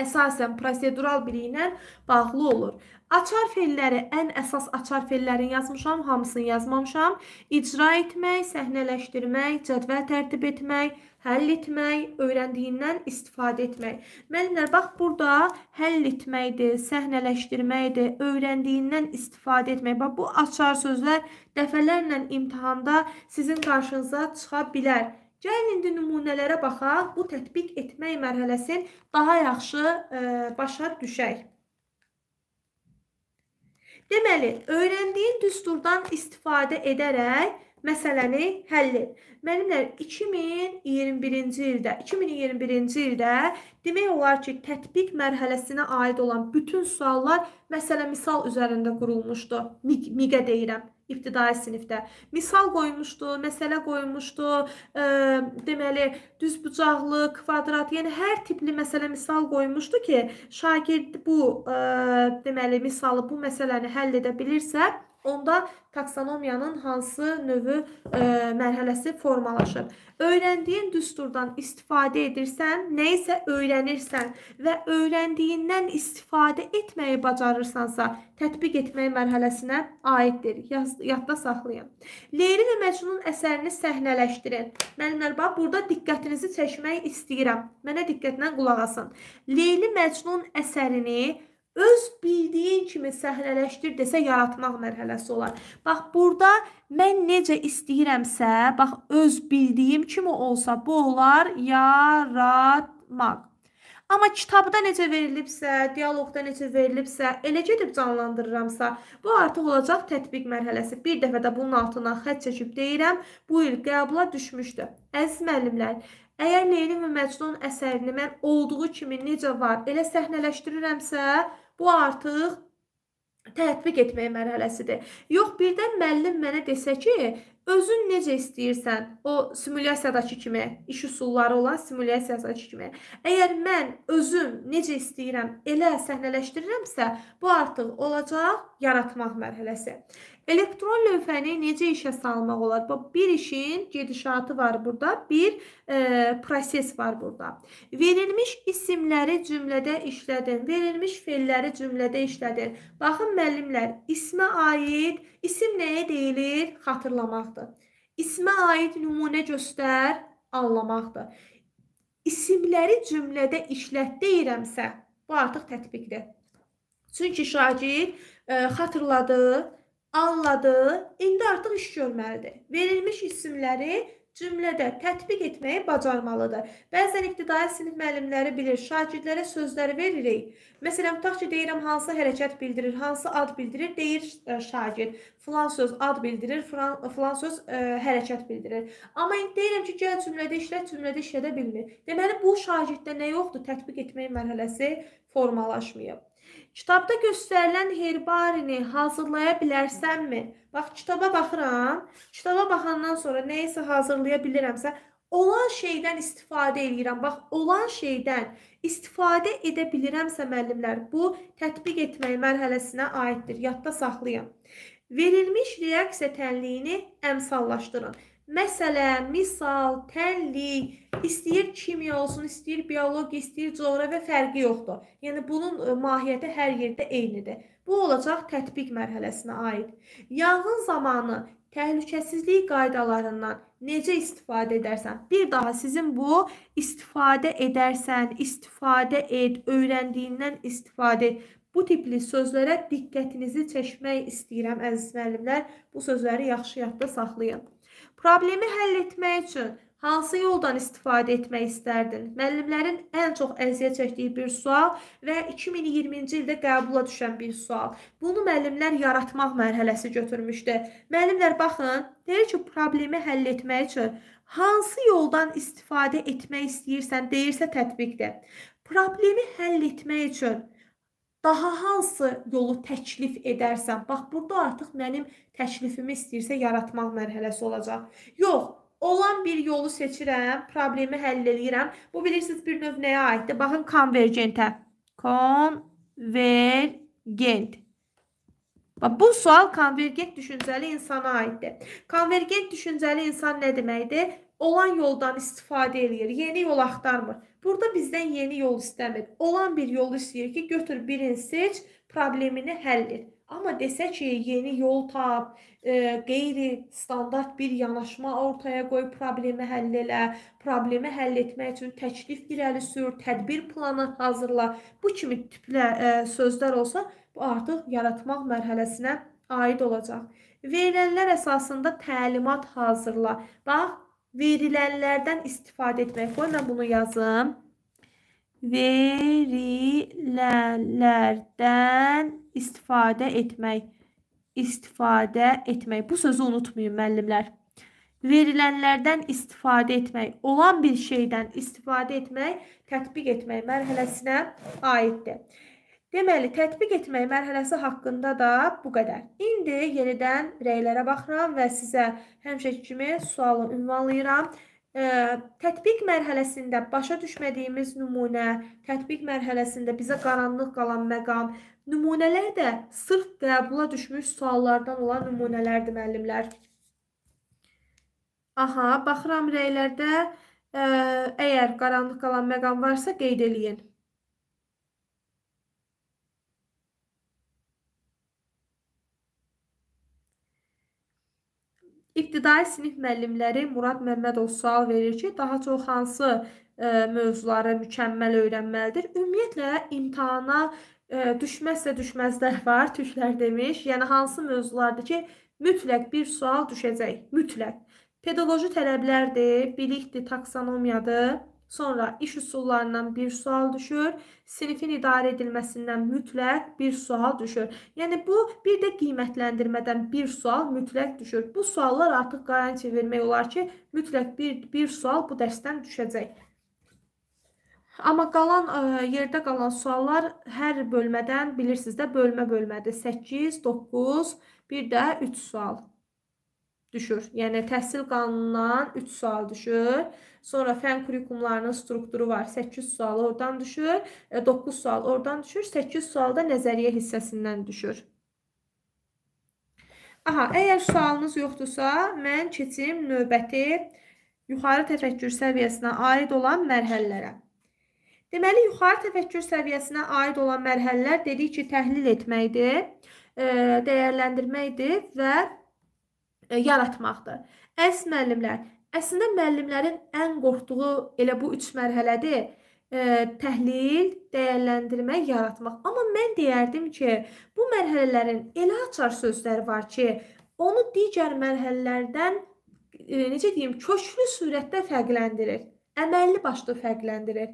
əsasən prosedural biri ilə bağlı olur. Açar felləri, ən əsas açar fellərini yazmışam, hamısını yazmamışam. İcra etmək, səhnələşdirmək, cədvəl tərtib etmək, həll etmək, öyrəndiyindən istifadə etmək. Müəllimlər, bax burada həll etməkdir, səhnələşdirməkdir, öyrəndiyindən istifadə etmək. Bax bu açar sözlər dəfələrlə imtahanda sizin qarşınıza çıxa bilər. Gəlin indi nümunələrə baxaq, bu tətbiq etmək mərhələsin daha yaxşı ə, e, başa düşək. Deməli, öyrəndiyin düsturdan istifadə edərək məsələni həll et. Müəllimlər 2021-ci ildə, 2021-ci ildə demək olar ki, tətbiq mərhələsinə aid olan bütün suallar məsələ misal üzərində qurulmuşdu. MİQ, MİQ-ə deyirəm ibtidai sinifdə. Misal qoyulmuşdu, məsələ qoyulmuşdu. E, deməli, düzbucaqlı, kvadrat, yəni hər tipli məsələ misal qoyulmuşdu ki, şagird bu e, deməli misalı, bu məsələni həll edə bilirsə, onda taksonomiyanın hansı növü e, mərhələsi formalaşır. Öyrəndiyin düsturdan istifadə edirsən, nə isə öyrənirsən və öyrəndiyindən istifadə etməyi bacarırsansa, tətbiq etmək mərhələsinə aiddir. Yaz, yadda saxlayın. Leyli və Məcnun əsərini səhnələşdirin. Müəllimlər, bax, burada diqqətinizi çəkmək istəyirəm. Mənə diqqətlə qulaq asın. Leyli Məcnun əsərini öz bildiyin kimi səhnələşdir desə yaratmaq mərhələsi olar. Bax burada mən necə istəyirəmsə, bax öz bildiyim kimi olsa bu olar yaratmaq. Amma kitabda necə verilibsə, dialoqda necə verilibsə, elə gedib canlandırıramsa, bu artıq olacaq tətbiq mərhələsi. Bir dəfə də bunun altına xətt çəkib deyirəm, bu il qəbula düşmüşdü. Əziz müəllimlər, əgər Leyli və Məcnun əsərini mən olduğu kimi necə var, elə səhnələşdirirəmsə, Bu artıq tətbiq etmək mərhələsidir. Yox, birdən müəllim mənə desə ki, özün necə istəyirsən, o simulyasiyadakı kimi, iş üsulları olan simulyasiyadakı kimi. Əgər mən özüm necə istəyirəm, elə səhnələşdirirəmsə, bu artıq olacaq yaratmaq mərhələsi. Elektron lövhəni necə işə salmaq olar? Bax, bir işin gedişatı var burada, bir e, proses var burada. Verilmiş isimləri cümlədə işlədin, verilmiş felləri cümlədə işlədin. Baxın, müəllimlər, ismə aid, isim nəyə deyilir? Xatırlamaqdır. İsmə aid nümunə göstər, anlamaqdır. İsimləri cümlədə işlət deyirəmsə, bu artıq tətbiqdir. Çünki şagird e, xatırladı, anladı, indi artıq iş görməlidir. Verilmiş isimləri cümlədə tətbiq etməyi bacarmalıdır. Bəzən ibtidai sinif müəllimləri bilir, şagirdlərə sözləri veririk. Məsələn, tutaq ki, deyirəm hansı hərəkət bildirir, hansı ad bildirir, deyir e, şagird. Falan söz ad bildirir, falan, falan söz ə, e, hərəkət bildirir. Amma indi deyirəm ki, gəl cümlədə işlət, cümlədə işlədə bilmir. Deməli bu şagirddə nə yoxdur? Tətbiq etmək mərhələsi formalaşmayıb. Kitabda göstərilən herbarini hazırlaya bilərsənmi? Bax, kitaba baxıram. Kitaba baxandan sonra nə isə hazırlaya bilirəmsə, olan şeydən istifadə edirəm. Bax, olan şeydən istifadə edə bilirəmsə müəllimlər, bu tətbiq etmək mərhələsinə aiddir. Yadda saxlayın. Verilmiş reaksiya tənliyini əmsallaşdırın. Məsələn, misal, təllik, istəyir kimya olsun, istəyir biologiya, istəyir coğrafiya fərqi yoxdur. Yəni bunun e, mahiyyəti hər yerdə eynidir. Bu olacaq tətbiq mərhələsinə aid. Yanğın zamanı təhlükəsizlik qaydalarından necə istifadə edərsən? Bir daha sizin bu istifadə edərsən, istifadə et, öyrəndiyindən istifadə et. Bu tipli sözlərə diqqətinizi çəkmək istəyirəm əziz müəllimlər. Bu sözləri yaxşı yadda saxlayın. Problemi həll etmək üçün hansı yoldan istifadə etmək istərdin? Müəllimlərin ən çox əziyyət çəkdiyi bir sual və 2020-ci ildə qəbula düşən bir sual. Bunu müəllimlər yaratmaq mərhələsi götürmüşdü. Müəllimlər baxın, deyir ki, problemi həll etmək üçün hansı yoldan istifadə etmək istəyirsən deyirsə tətbiqdir. Problemi həll etmək üçün daha hansı yolu təklif edərsən, bax burada artıq mənim təklifimi istəyirsə yaratmaq mərhələsi olacaq. Yox, olan bir yolu seçirəm, problemi həll eləyirəm. Bu bilirsiniz bir növ nəyə aiddir? Baxın konvergentə. Konvergent. Bax bu sual konvergent düşüncəli insana aiddir. Konvergent düşüncəli insan nə deməkdir? Olan yoldan istifadə eləyir, yeni yol axtarmır. Burada bizdən yeni yol istəmir. Olan bir yol istəyir ki, götür birini seç, problemini həll et. Amma desə ki, yeni yol tap, e, qeyri-standart bir yanaşma ortaya qoy, problemi həll elə, problemi həll etmək üçün təklif irəli sür, tədbir planı hazırla. Bu kimi tiplə e, sözlər olsa, bu artıq yaratmaq mərhələsinə aid olacaq. Verilənlər əsasında təlimat hazırla. Bax, Verilənlərdən istifadə etmək. Qoy mən bunu yazım. Verilənlərdən istifadə etmək. İstifadə etmək. Bu sözü unutmayın müəllimlər. Verilənlərdən istifadə etmək, olan bir şeydən istifadə etmək, tətbiq etmək mərhələsinə aiddir. Deməli, tətbiq etmək mərhələsi haqqında da bu qədər. İndi yenidən rəylərə baxıram və sizə həmişəki kimi sualı ünvanlayıram. E, tətbiq mərhələsində başa düşmədiyimiz nümunə, tətbiq mərhələsində bizə qaranlıq qalan məqam, nümunələr də sırf qəbula düşmüş suallardan olan nümunələrdir müəllimlər. Aha, baxıram rəylərdə ə, əgər qaranlıq qalan məqam varsa qeyd eləyin. İbtidai sinif müəllimləri Murad Məmmədov sual verir ki, daha çox hansı ə, e, mövzuları mükəmməl öyrənməlidir? Ümumiyyətlə imtahana ə, e, düşməzsə düşməzlər var, türklər demiş. Yəni hansı mövzulardır ki, mütləq bir sual düşəcək, mütləq. Pedoloji tələblərdir, bilikdir, taksonomiyadır. Sonra iş üsullarından bir sual düşür. Sinifin idarə edilməsindən mütləq bir sual düşür. Yəni bu bir də qiymətləndirmədən bir sual mütləq düşür. Bu suallar artıq garanti vermək olar ki, mütləq bir bir sual bu dərsdən düşəcək. Amma qalan ə, e, yerdə qalan suallar hər bölmədən bilirsiniz də bölmə-bölmədir. 8, 9, bir də 3 sual düşür. Yəni təhsil qanunundan 3 sual düşür. Sonra fən kurikulumlarının strukturu var. 800 sual oradan düşür, 9 e, sual oradan düşür, 800 sual da nəzəriyyə hissəsindən düşür. Aha, əgər sualınız yoxdursa, mən keçim növbəti yuxarı təfəkkür səviyyəsinə aid olan mərhələlərə. Deməli, yuxarı təfəkkür səviyyəsinə aid olan mərhələlər dedik ki, təhlil etməkdir, e, dəyərləndirməkdir və e, yaratmaqdır. Əs müəllimlər, Əslində müəllimlərin ən qorxduğu elə bu 3 mərhələdir. Ə, təhlil, dəyərləndirmə, yaratmaq. Amma mən deyərdim ki, bu mərhələlərin elə açar sözləri var ki, onu digər mərhələlərdən necə deyim, köklü surətdə fərqləndirir əməlli başlı fərqləndirir.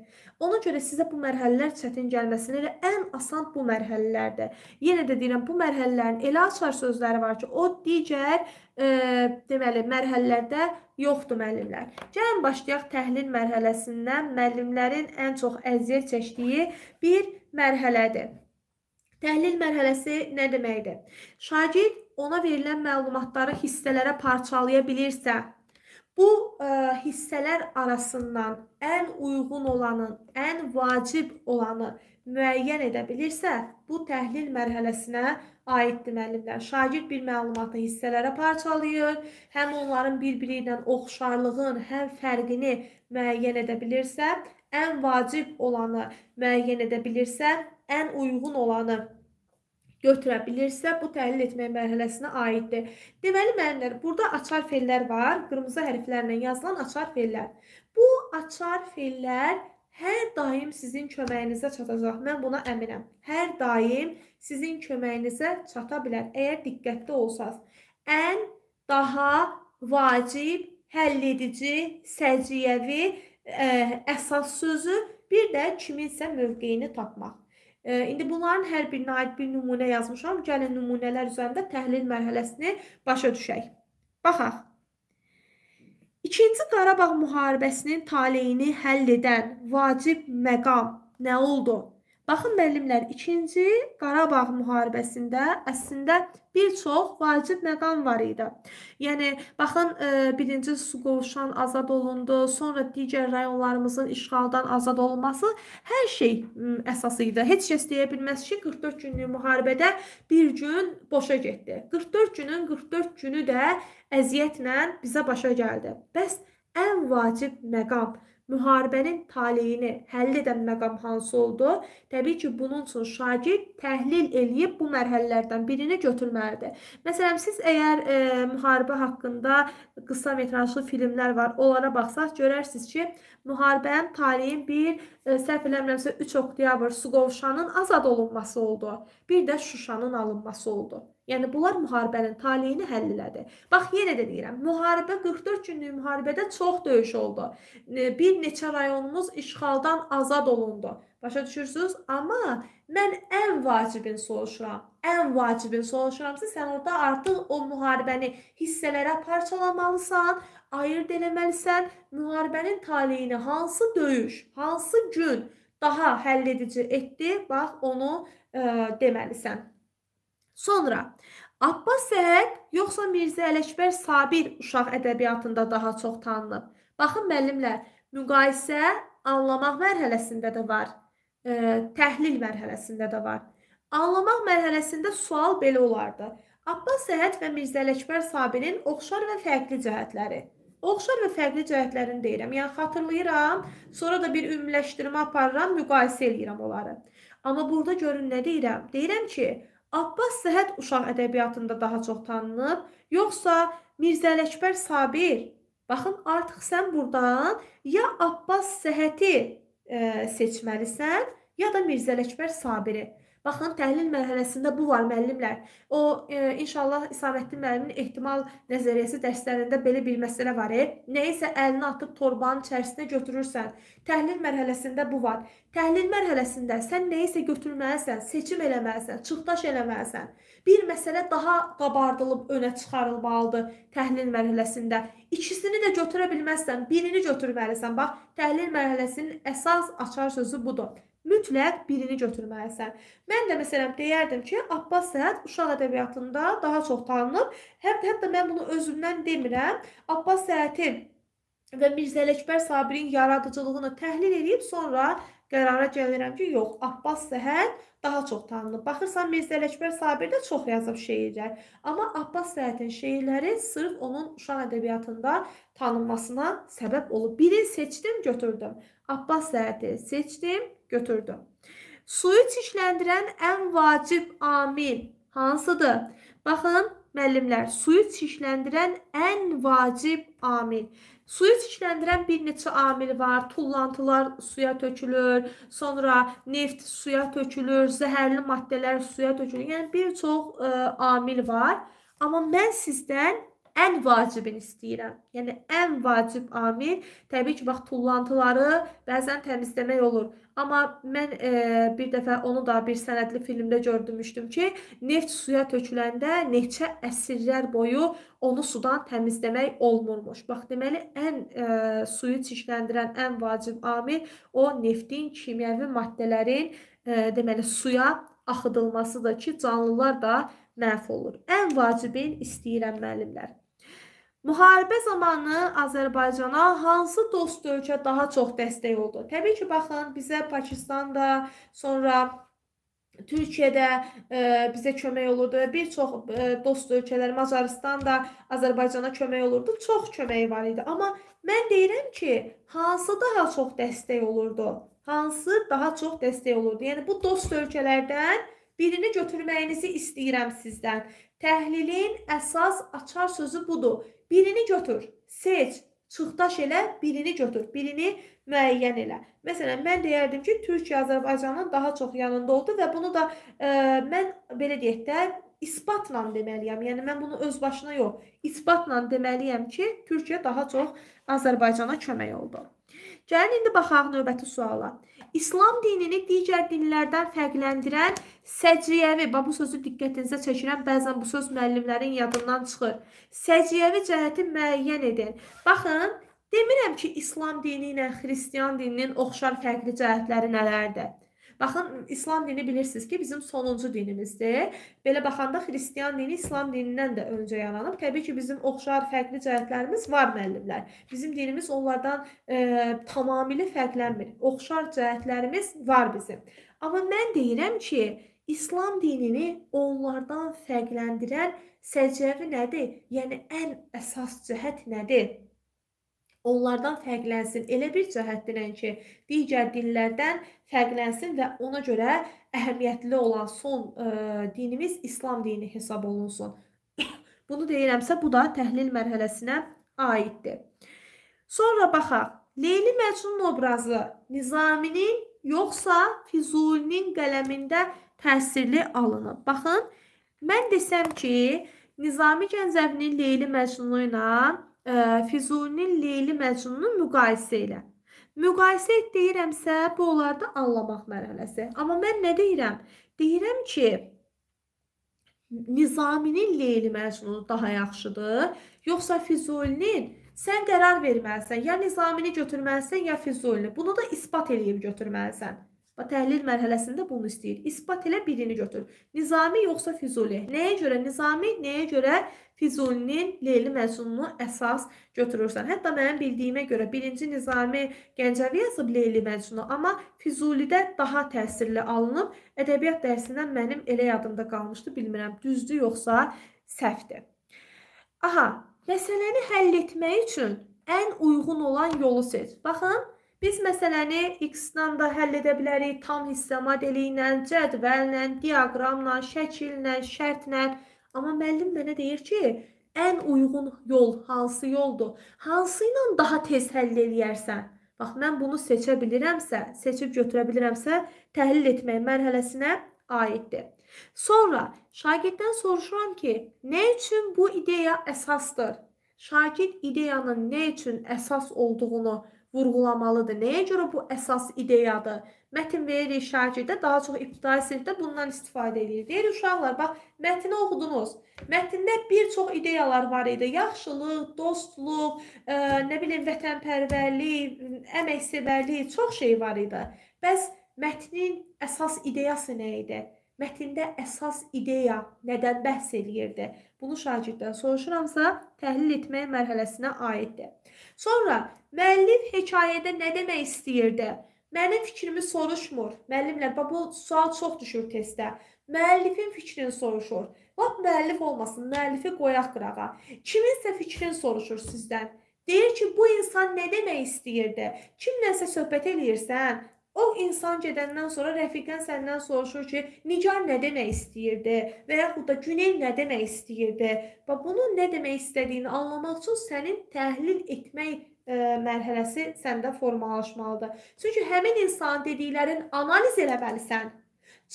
Ona görə sizə bu mərhələlər çətin gəlməsin. Elə ən asan bu mərhələlərdir. Yenə də deyirəm, bu mərhələlərin elə açar sözləri var ki, o digər e, deməli mərhələlərdə yoxdur müəllimlər. Gəlin başlayaq təhlil mərhələsindən. Müəllimlərin ən çox əziyyət çəkdiyi bir mərhələdir. Təhlil mərhələsi nə deməkdir? Şagird ona verilən məlumatları hissələrə parçalaya bilirsə, Bu ə, e, hissələr arasından ən uyğun olanın, ən vacib olanı müəyyən edə bilirsə, bu təhlil mərhələsinə aiddir müəllimlər. Şagird bir məlumatı hissələrə parçalayır, həm onların bir-biri ilə oxşarlığın, həm fərqini müəyyən edə bilirsə, ən vacib olanı müəyyən edə bilirsə, ən uyğun olanı götürə bilirsə, bu təhlil etmək mərhələsinə aiddir. Deməli müəllimlər, burada açar fellər var, qırmızı hərflərlə yazılan açar fellər. Bu açar fellər hər daim sizin köməyinizə çatacaq. Mən buna əminəm. Hər daim sizin köməyinizə çata bilər əgər diqqətli olsanız. Ən, daha, vacib, həll edici, səciyyəvi ə, eh, əsas sözü, bir də kiminsə mövqeyini tapmaq. İndi bunların hər birinə aid bir nümunə yazmışam. Gəlin nümunələr üzərində təhlil mərhələsini başa düşək. Baxaq. İkinci Qarabağ müharibəsinin taleyini həll edən vacib məqam nə oldu? Baxın müəllimlər, 2-ci Qarabağ müharibəsində əslində bir çox vacib məqam var idi. Yəni baxın, 1-ci e, Suqovuşan azad olundu, sonra digər rayonlarımızın işğaldan azad olunması hər şey əsası idi. Heç kəs deyə bilməz ki, 44 günlük müharibədə bir gün boşa getdi. 44 günün 44 günü də əziyyətlə bizə başa gəldi. Bəs ən vacib məqam müharibənin taleyini həll edən məqam hansı oldu? Təbii ki, bunun üçün şagird təhlil eləyib bu mərhələlərdən birini götürməlidir. Məsələn, siz əgər e, müharibə haqqında qısa metrajlı filmlər var, onlara baxsaq görərsiniz ki, müharibənin taleyin bir e, səhv eləmirəmsə 3 oktyabr Suqovşanın azad olunması oldu. Bir də Şuşanın alınması oldu. Yəni bunlar müharibənin taleyini həll elədi. Bax yenə də deyirəm, müharibə 44 günlük müharibədə çox döyüş oldu. Bir neçə rayonumuz işğaldan azad olundu. Başa düşürsüz? Amma mən ən vacibini soruşuram. Ən vacibini soruşuramsa, sən orada artıq o müharibəni hissələrə parçalamalısan, ayırd eləməlisən. Müharibənin taleyini hansı döyüş, hansı gün daha həll edici etdi, bax onu ə, e, deməlisən. Sonra Abbas Səhət yoxsa Mirzə Ələkbər Sabir uşaq ədəbiyyatında daha çox tanınıb? Baxın müəllimlər, müqayisə anlamaq mərhələsində də var, e, təhlil mərhələsində də var. Anlamaq mərhələsində sual belə olardı. Abbas Səhət və Mirzə Ələkbər Sabirin oxşar və fərqli cəhətləri. Oxşar və fərqli cəhətlərini deyirəm. Yəni xatırlayıram, sonra da bir ümumiləşdirmə aparıram, müqayisə eləyirəm onları. Amma burada görün nə deyirəm? Deyirəm ki, Abbas Səhət uşaq ədəbiyyatında daha çox tanınıb, yoxsa Mirzə Ələkbər Sabir? Baxın, artıq sən burdan ya Abbas Səhəti e, seçməlisən, ya da Mirzə Ələkbər Sabiri. Baxın, təhlil mərhələsində bu var müəllimlər. O e, inşallah İslamətdin müəllimin ehtimal nəzəriyyəsi dərslərində belə bir məsələ var. E? Nəyisə əlini atıb torbanın içərisinə götürürsən. Təhlil mərhələsində bu var. Təhlil mərhələsində sən nəyisə götürməlisən, seçim eləməlisən, çıxdaş eləməlisən. Bir məsələ daha qabardılıb önə çıxarılmalıdır təhlil mərhələsində. İkisini də götürə bilməzsən, birini götürməlisən. Bax, təhlil mərhələsinin əsas açar sözü budur mütləq birini götürməlisən. Mən də məsələn deyərdim ki, Abbas Səhət uşaq ədəbiyyatında daha çox tanınır. Həm də hətta mən bunu özümdən demirəm. Abbas Səhətin və Mirzə Ələkbər Sabirin yaradıcılığını təhlil edib sonra qərara gəlirəm ki, yox, Abbas Səhət daha çox tanınır. Baxırsan Mirzə Ələkbər Sabir də çox yazıb şeirlər, amma Abbas Səhətin şeirləri sırf onun uşaq ədəbiyyatında tanınmasına səbəb olub. Biri seçdim, götürdüm. Abbas Səhəti seçdim, götürdü. Suyu çirkləndirən ən vacib amil hansıdır? Baxın, müəllimlər, suyu çirkləndirən ən vacib amil. Suyu çirkləndirən bir neçə amil var. Tullantılar suya tökülür, sonra neft suya tökülür, zəhərli maddələr suya tökülür. Yəni bir çox ə, e, amil var. Amma mən sizdən ən vacibini istəyirəm. Yəni ən vacib amil təbii ki, bax tullantıları bəzən təmizləmək olur. Amma mən e, bir dəfə onu da bir sənədli filmdə gördümüşdüm ki, neft suya töküləndə neçə əsrlər boyu onu sudan təmizləmək olmurmuş. Bax, deməli ən e, suyu çirkləndirən ən vacib amil o neftin kimyəvi maddələrin e, deməli suya axıdılmasıdır ki, canlılar da məhv olur. Ən vacibin istəyirəm müəllimlər. Müharibə zamanı Azərbaycana hansı dost ölkə daha çox dəstək oldu? Təbii ki, baxın, bizə Pakistan da, sonra Türkiyədə e, bizə kömək olurdu. Bir çox e, dost ölkələr, Macarıstan da Azərbaycana kömək olurdu. Çox köməyi var idi. Amma mən deyirəm ki, hansı daha çox dəstək olurdu? Hansı daha çox dəstək olurdu? Yəni bu dost ölkələrdən birini götürməyinizi istəyirəm sizdən. Təhlilin əsas açar sözü budur. Birini götür, seç, çıxdaş elə, birini götür, birini müəyyən elə. Məsələn, mən deyərdim ki, Türkiyə Azərbaycanın daha çox yanında oldu və bunu da e, mən belə deyək də isbatla deməliyəm. Yəni mən bunu öz başına yox, isbatla deməliyəm ki, Türkiyə daha çox Azərbaycana kömək oldu. Gəlin indi baxaq növbəti suala. İslam dinini digər dinlərdən fərqləndirən səciyyəvi, bax bu sözü diqqətinizə çəkirəm, bəzən bu söz müəllimlərin yadından çıxır. Səciyyəvi cəhəti müəyyən edin. Baxın, demirəm ki, İslam dini ilə xristian dininin oxşar fərqli cəhətləri nələrdir. Baxın, İslam dini bilirsiniz ki, bizim sonuncu dinimizdir. Belə baxanda xristian dini İslam dinindən də öncə yaranıb. Təbii ki, bizim oxşar fərqli cəhətlərimiz var müəllimlər. Bizim dinimiz onlardan e, tamamilə fərqlənmir. Oxşar cəhətlərimiz var bizim. Amma mən deyirəm ki, İslam dinini onlardan fərqləndirən səciyyəvi nədir? Yəni ən əsas cəhət nədir? onlardan fərqlənsin. Elə bir cəhətdən ki, digər dinlərdən fərqlənsin və ona görə əhəmiyyətli olan son ə, e, dinimiz İslam dini hesab olunsun. Bunu deyirəmsə, bu da təhlil mərhələsinə aiddir. Sonra baxaq. Leyli Məcnun obrazı Nizaminin yoxsa Füzulinin qələmində təsirli alınıb. Baxın, mən desəm ki, Nizami Gəncəvinin Leyli Məcnunu ilə e, Füzulinin Leyli Məcnununu müqayisə elə. Müqayisə et deyirəmsə, bu onlarda anlamaq mərhələsi. Amma mən nə deyirəm? Deyirəm ki, Nizaminin Leyli Məcnunu daha yaxşıdır, yoxsa Füzulinin Sən qərar verməlisən, ya Nizamini götürməlisən, ya Füzulini. Bunu da isbat eləyib götürməlisən. Təhlil mərhələsində bunu istəyir. İsbat elə birini götür. Nizami yoxsa Füzuli? Nəyə görə Nizami, nəyə görə Füzulinin Leyli Məcnunu əsas götürürsən? Hətta mənim bildiyimə görə birinci Nizami Gəncəvi yazıb Leyli Məcnunu, amma Füzulidə daha təsirli alınıb. Ədəbiyyat dərsindən mənim elə yadımda qalmışdı, bilmirəm düzdür yoxsa səhvdir. Aha, məsələni həll etmək üçün ən uyğun olan yolu seç. Baxın, Biz məsələni x-dan da həll edə bilərik, tam hissə modeli ilə, cədvəllə, diaqramla, şəkillə, şərtlə. Amma müəllim mənə deyir ki, ən uyğun yol hansı yoldur? Hansı ilə daha tez həll eləyərsən? Bax, mən bunu seçə bilirəmsə, seçib götürə bilirəmsə, təhlil etmək mərhələsinə aiddir. Sonra şagirddən soruşuram ki, nə üçün bu ideya əsasdır? Şagird ideyanın nə üçün əsas olduğunu vurğulamalıdır. Nəyə görə bu əsas ideyadır? Mətn veririk şagirdə, daha çox ibtidai sinifdə bundan istifadə edirik. Deyir uşaqlar, bax, mətni oxudunuz. Mətndə bir çox ideyalar var idi. Yaxşılıq, dostluq, ə, e, nə bilim, vətənpərvərlik, əməksevərlik, çox şey var idi. Bəs mətnin əsas ideyası nə idi? Mətndə əsas ideya nədən bəhs eləyirdi? Bunu şagirddən soruşuramsa, təhlil etmək mərhələsinə aiddir. Sonra müəllif hekayədə nə demək istəyirdi? Mənim fikrimi soruşmur. Müəllimlə bu sual çox düşür testdə. Müəllifin fikrini soruşur. Lap müəllif olmasın, müəllifi qoyaq qırağa. Kiminsə fikrini soruşur sizdən. Deyir ki, bu insan nə demək istəyirdi? Kimlənsə söhbət eləyirsən, O insan gedəndən sonra rəfiqən səndən soruşur ki, Nigar nə demək istəyirdi və yaxud da Güney nə demək istəyirdi və bunun nə demək istədiyini anlamaq üçün sənin təhlil etmək ə, e, mərhələsi səndə formalaşmalıdır. Çünki həmin insanın dediklərin analiz eləməlisən.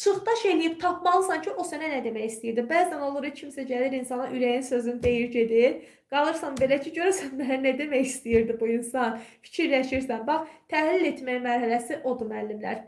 Çıxdaş eləyib tapmalısan ki, o sənə nə demək istəyirdi. Bəzən olur ki, kimsə gəlir insana ürəyin sözünü deyir gedir Qalırsan belə ki, görəsən mənə nə demək istəyirdi bu insan? Fikirləşirsən. Bax, təhlil etmək mərhələsi odur müəllimlər.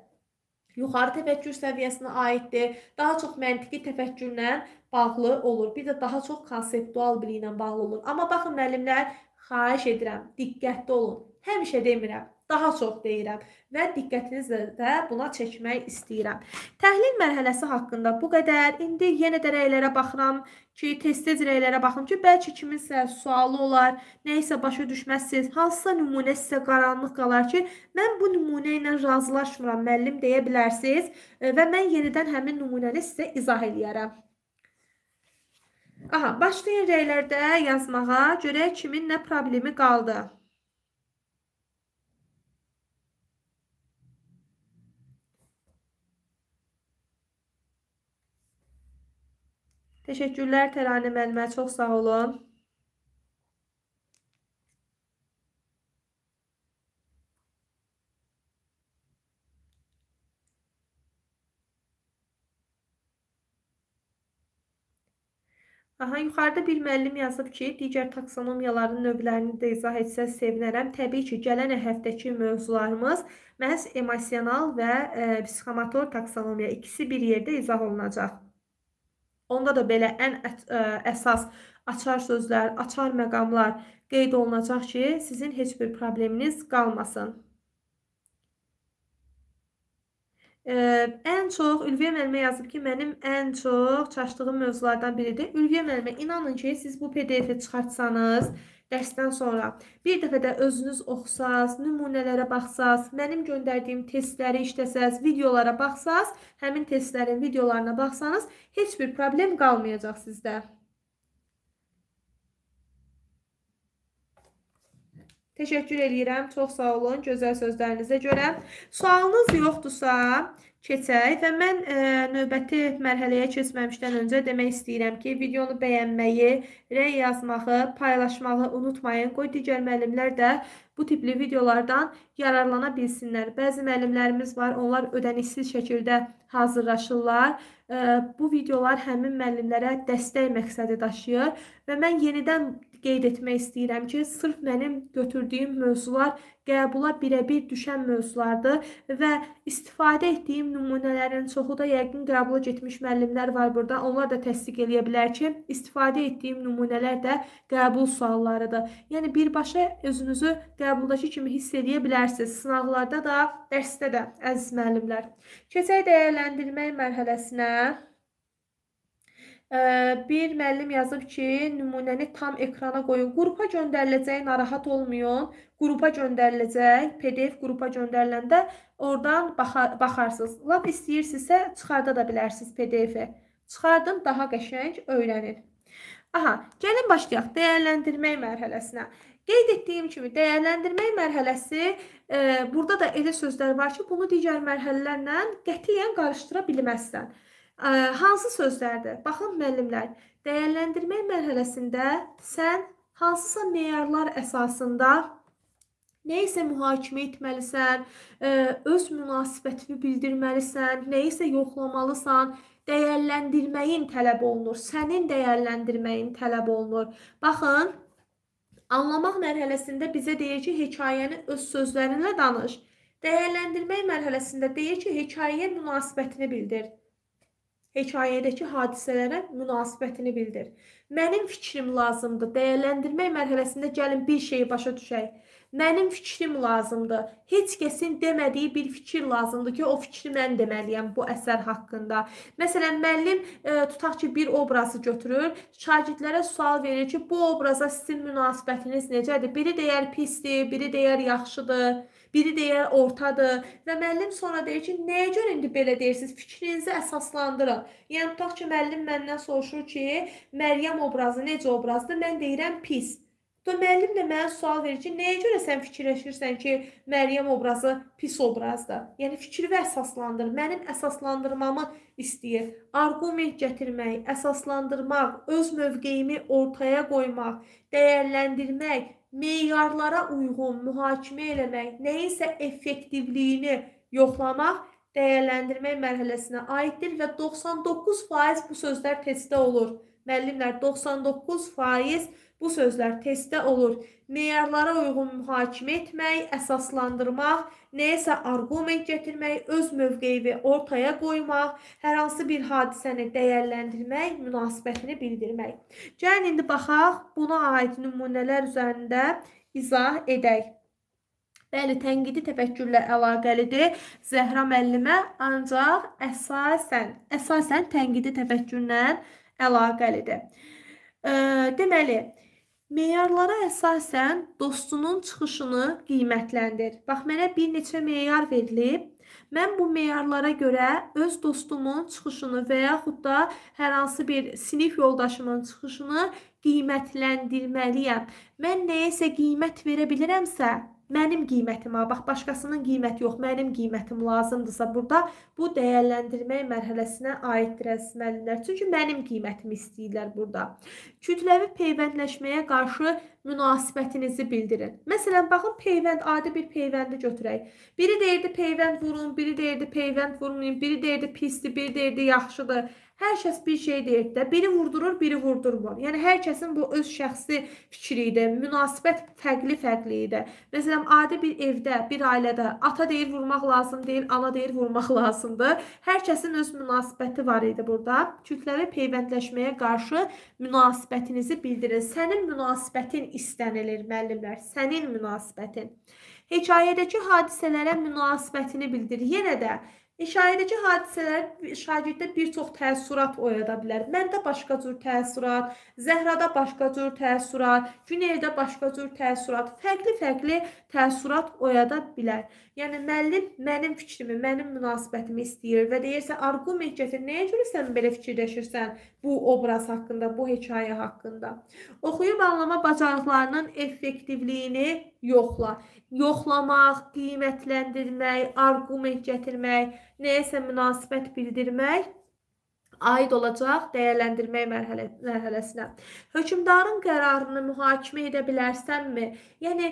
Yuxarı təfəkkür səviyyəsinə aiddir. Daha çox məntiqi təfəkkürlə bağlı olur. Bir də daha çox konseptual biliklə bağlı olur. Amma baxın müəllimlər, xahiş edirəm, diqqətli olun. Həmişə demirəm, daha çox deyirəm və diqqətinizi də buna çəkmək istəyirəm. Təhlil mərhələsi haqqında bu qədər. İndi yenə də rəylərə baxıram ki, tez-tez rəylərə baxım ki, bəlkə kiminsə sualı olar, nə isə başa düşməzsiniz. Hansısa nümunə sizə qaranlıq qalar ki, mən bu nümunə ilə razılaşmıram, müəllim deyə bilərsiniz e, və mən yenidən həmin nümunəni sizə izah eləyərəm. Aha, başlayın rəylərdə yazmağa, görək kimin nə problemi qaldı. Təşəkkürlər Təranə müəllimə, çox sağ olun. Aha, yuxarıda bir müəllim yazıb ki, digər taksonomiyaların növlərini də izah etsə sevinərəm. Təbii ki, gələn həftəki mövzularımız məhz emosional və e, psixomotor taksonomiya ikisi bir yerdə izah olunacaq. Onda da belə ən əsas açar sözlər, açar məqamlar qeyd olunacaq ki, sizin heç bir probleminiz qalmasın. Ə, ən çox Ülviyə müəllimə yazıb ki, mənim ən çox çaşdığım mövzulardan biridir. Ülviyə müəllimə, inanın ki, siz bu PDF-i çıxartsanız, dərsdən sonra bir dəfə də özünüz oxusaz, nümunələrə baxsaz, mənim göndərdiyim testləri işləsəz, videolara baxsaz, həmin testlərin videolarına baxsanız heç bir problem qalmayacaq sizdə. Təşəkkür eləyirəm. Çox sağ olun gözəl sözlərinizə görə. Sualınız yoxdursa, keçək və mən ə, e, növbəti mərhələyə keçməmişdən öncə demək istəyirəm ki, videonu bəyənməyi, rəy yazmağı, paylaşmağı unutmayın. Qoy digər müəllimlər də bu tipli videolardan yararlana bilsinlər. Bəzi müəllimlərimiz var, onlar ödənişsiz şəkildə hazırlaşırlar. Ə, e, bu videolar həmin müəllimlərə dəstək məqsədi daşıyır və mən yenidən qeyd etmək istəyirəm ki, sırf mənim götürdüyüm mövzular qəbula birəbir düşən mövzulardır və istifadə etdiyim nümunələrin çoxu da yəqin qəbula getmiş müəllimlər var burada. Onlar da təsdiq eləyə bilər ki, istifadə etdiyim nümunələr də qəbul suallarıdır. Yəni birbaşa özünüzü qəbuldakı kimi hiss eləyə bilərsiniz. Sınaqlarda da, dərsdə də, əziz müəllimlər. Keçək dəyərləndirmək mərhələsinə bir müəllim yazıb ki, nümunəni tam ekrana qoyun. Qrupa göndəriləcək, narahat olmayın. Qrupa göndəriləcək, PDF qrupa göndəriləndə oradan baxar, baxarsınız. Lap istəyirsinizsə çıxarda da bilərsiniz PDF-i. Çıxardın, daha qəşəng öyrənin. Aha, gəlin başlayaq dəyərləndirmək mərhələsinə. Qeyd etdiyim kimi dəyərləndirmək mərhələsi e, burada da elə sözlər var ki, bunu digər mərhələlərlə qətiyyən qarışdıra bilməzsən. E, Ə, hansı sözlərdir? Baxın müəllimlər, dəyərləndirmə mərhələsində sən hansısa meyarlar əsasında nə isə mühakimə etməlisən, ə, e, öz münasibətini bildirməlisən, nə isə yoxlamalısan, dəyərləndirməyin tələb olunur. Sənin dəyərləndirməyin tələb olunur. Baxın, anlamaq mərhələsində bizə deyir ki, hekayəni öz sözlərinlə danış. Dəyərləndirmək mərhələsində deyir ki, hekayəyə münasibətini bildir hekayədəki hadisələrə münasibətini bildir. Mənim fikrim lazımdır. Dəyərləndirmək mərhələsində gəlin bir şeyi başa düşək. Mənim fikrim lazımdır. Heç kəsin demədiyi bir fikir lazımdır ki, o fikri mən deməliyəm bu əsər haqqında. Məsələn, müəllim e, tutaq ki, bir obrazı götürür, şagirdlərə sual verir ki, bu obraza sizin münasibətiniz necədir? Biri deyər pisdir, biri deyər yaxşıdır, biri deyər ortadır və müəllim sonra deyir ki, nəyə görə indi belə deyirsiniz? Fikrinizi əsaslandırın. Yəni tutaq ki, müəllim məndən soruşur ki, Məryəm obrazı necə obrazdır? Mən deyirəm pis. Da müəllim də mənə sual verir ki, nəyə görə sən fikirləşirsən ki, Məryəm obrazı pis obrazdır? Yəni fikri və əsaslandır. Mənim əsaslandırmamı istəyir. Arqument gətirmək, əsaslandırmaq, öz mövqeyimi ortaya qoymaq, dəyərləndirmək, meyarlara uyğun mühakimə eləmək, nəyinsə effektivliyini yoxlamaq dəyərləndirmək mərhələsinə aiddir və 99% bu sözlər testdə olur. Müəllimlər 99% Bu sözlər testdə olur. Meyarlara uyğun mühakimə etmək, əsaslandırmaq, nəyəsə arqument gətirmək, öz mövqeyini ortaya qoymaq, hər hansı bir hadisəni dəyərləndirmək, münasibətini bildirmək. Gəlin indi baxaq, buna aid nümunələr üzərində izah edək. Bəli, tənqidi təfəkkürlə əlaqəlidir. Zəhra müəllimə ancaq əsasən, əsasən tənqidi təfəkkürlə əlaqəlidir. Deməli, Meyarlara əsasən dostunun çıxışını qiymətləndir. Bax mənə bir neçə meyar verilib. Mən bu meyarlara görə öz dostumun çıxışını və yaxud da hər hansı bir sinif yoldaşımın çıxışını qiymətləndirməliyəm. Mən nəyəsə qiymət verə bilərəmsə, mənim qiymətimə, bax başqasının qiyməti yox, mənim qiymətim lazımdırsa, burada bu dəyərləndirmək mərhələsinə aiddir əziz müəllimlər. Çünki mənim qiymətimi istəyirlər burada. Kütləvi peyvəndləşməyə qarşı münasibətinizi bildirin. Məsələn, baxın peyvənd adi bir peyvəndi götürək. Biri deyirdi peyvənd vurun, biri deyirdi peyvənd vurmayın, biri deyirdi pisdir, biri deyirdi yaxşıdır. Hər kəs bir şey deyir də, biri vurdurur, biri vurdurmur. Yəni hər kəsin bu öz şəxsi fikri idi, münasibət fərqli-fərqli idi. Məsələn, adi bir evdə, bir ailədə ata deyir vurmaq lazım deyil, ana deyir vurmaq lazımdır. Hər kəsin öz münasibəti var idi burada. Kütləvi peyvəndləşməyə qarşı münasibətinizi bildirin. Sənin münasibətin istənilir müəllimlər, sənin münasibətin. Hekayədəki hadisələrə münasibətini bildir. Yenə də İşarədəki e, hadisələr şagirddə bir çox təəssürat oyada bilər. Məndə başqa cür təəssürat, Zəhrada başqa cür təəssürat, Güneydə başqa cür təəssürat, fərqli-fərqli təəssürat oyada bilər. Yəni müəllim mənim fikrimi, mənim münasibətimi istəyir və deyirsə, arqument gətir, nəyə görə sən belə fikirləşirsən bu obraz haqqında, bu hekayə haqqında? Oxuyub anlama bacarıqlarının effektivliyini yoxla yoxlamaq, qiymətləndirmək, arqument gətirmək, nəyəsə münasibət bildirmək aid olacaq dəyərləndirmək mərhələ, mərhələsinə. Hökmdarın qərarını mühakimə edə bilərsənmi? Yəni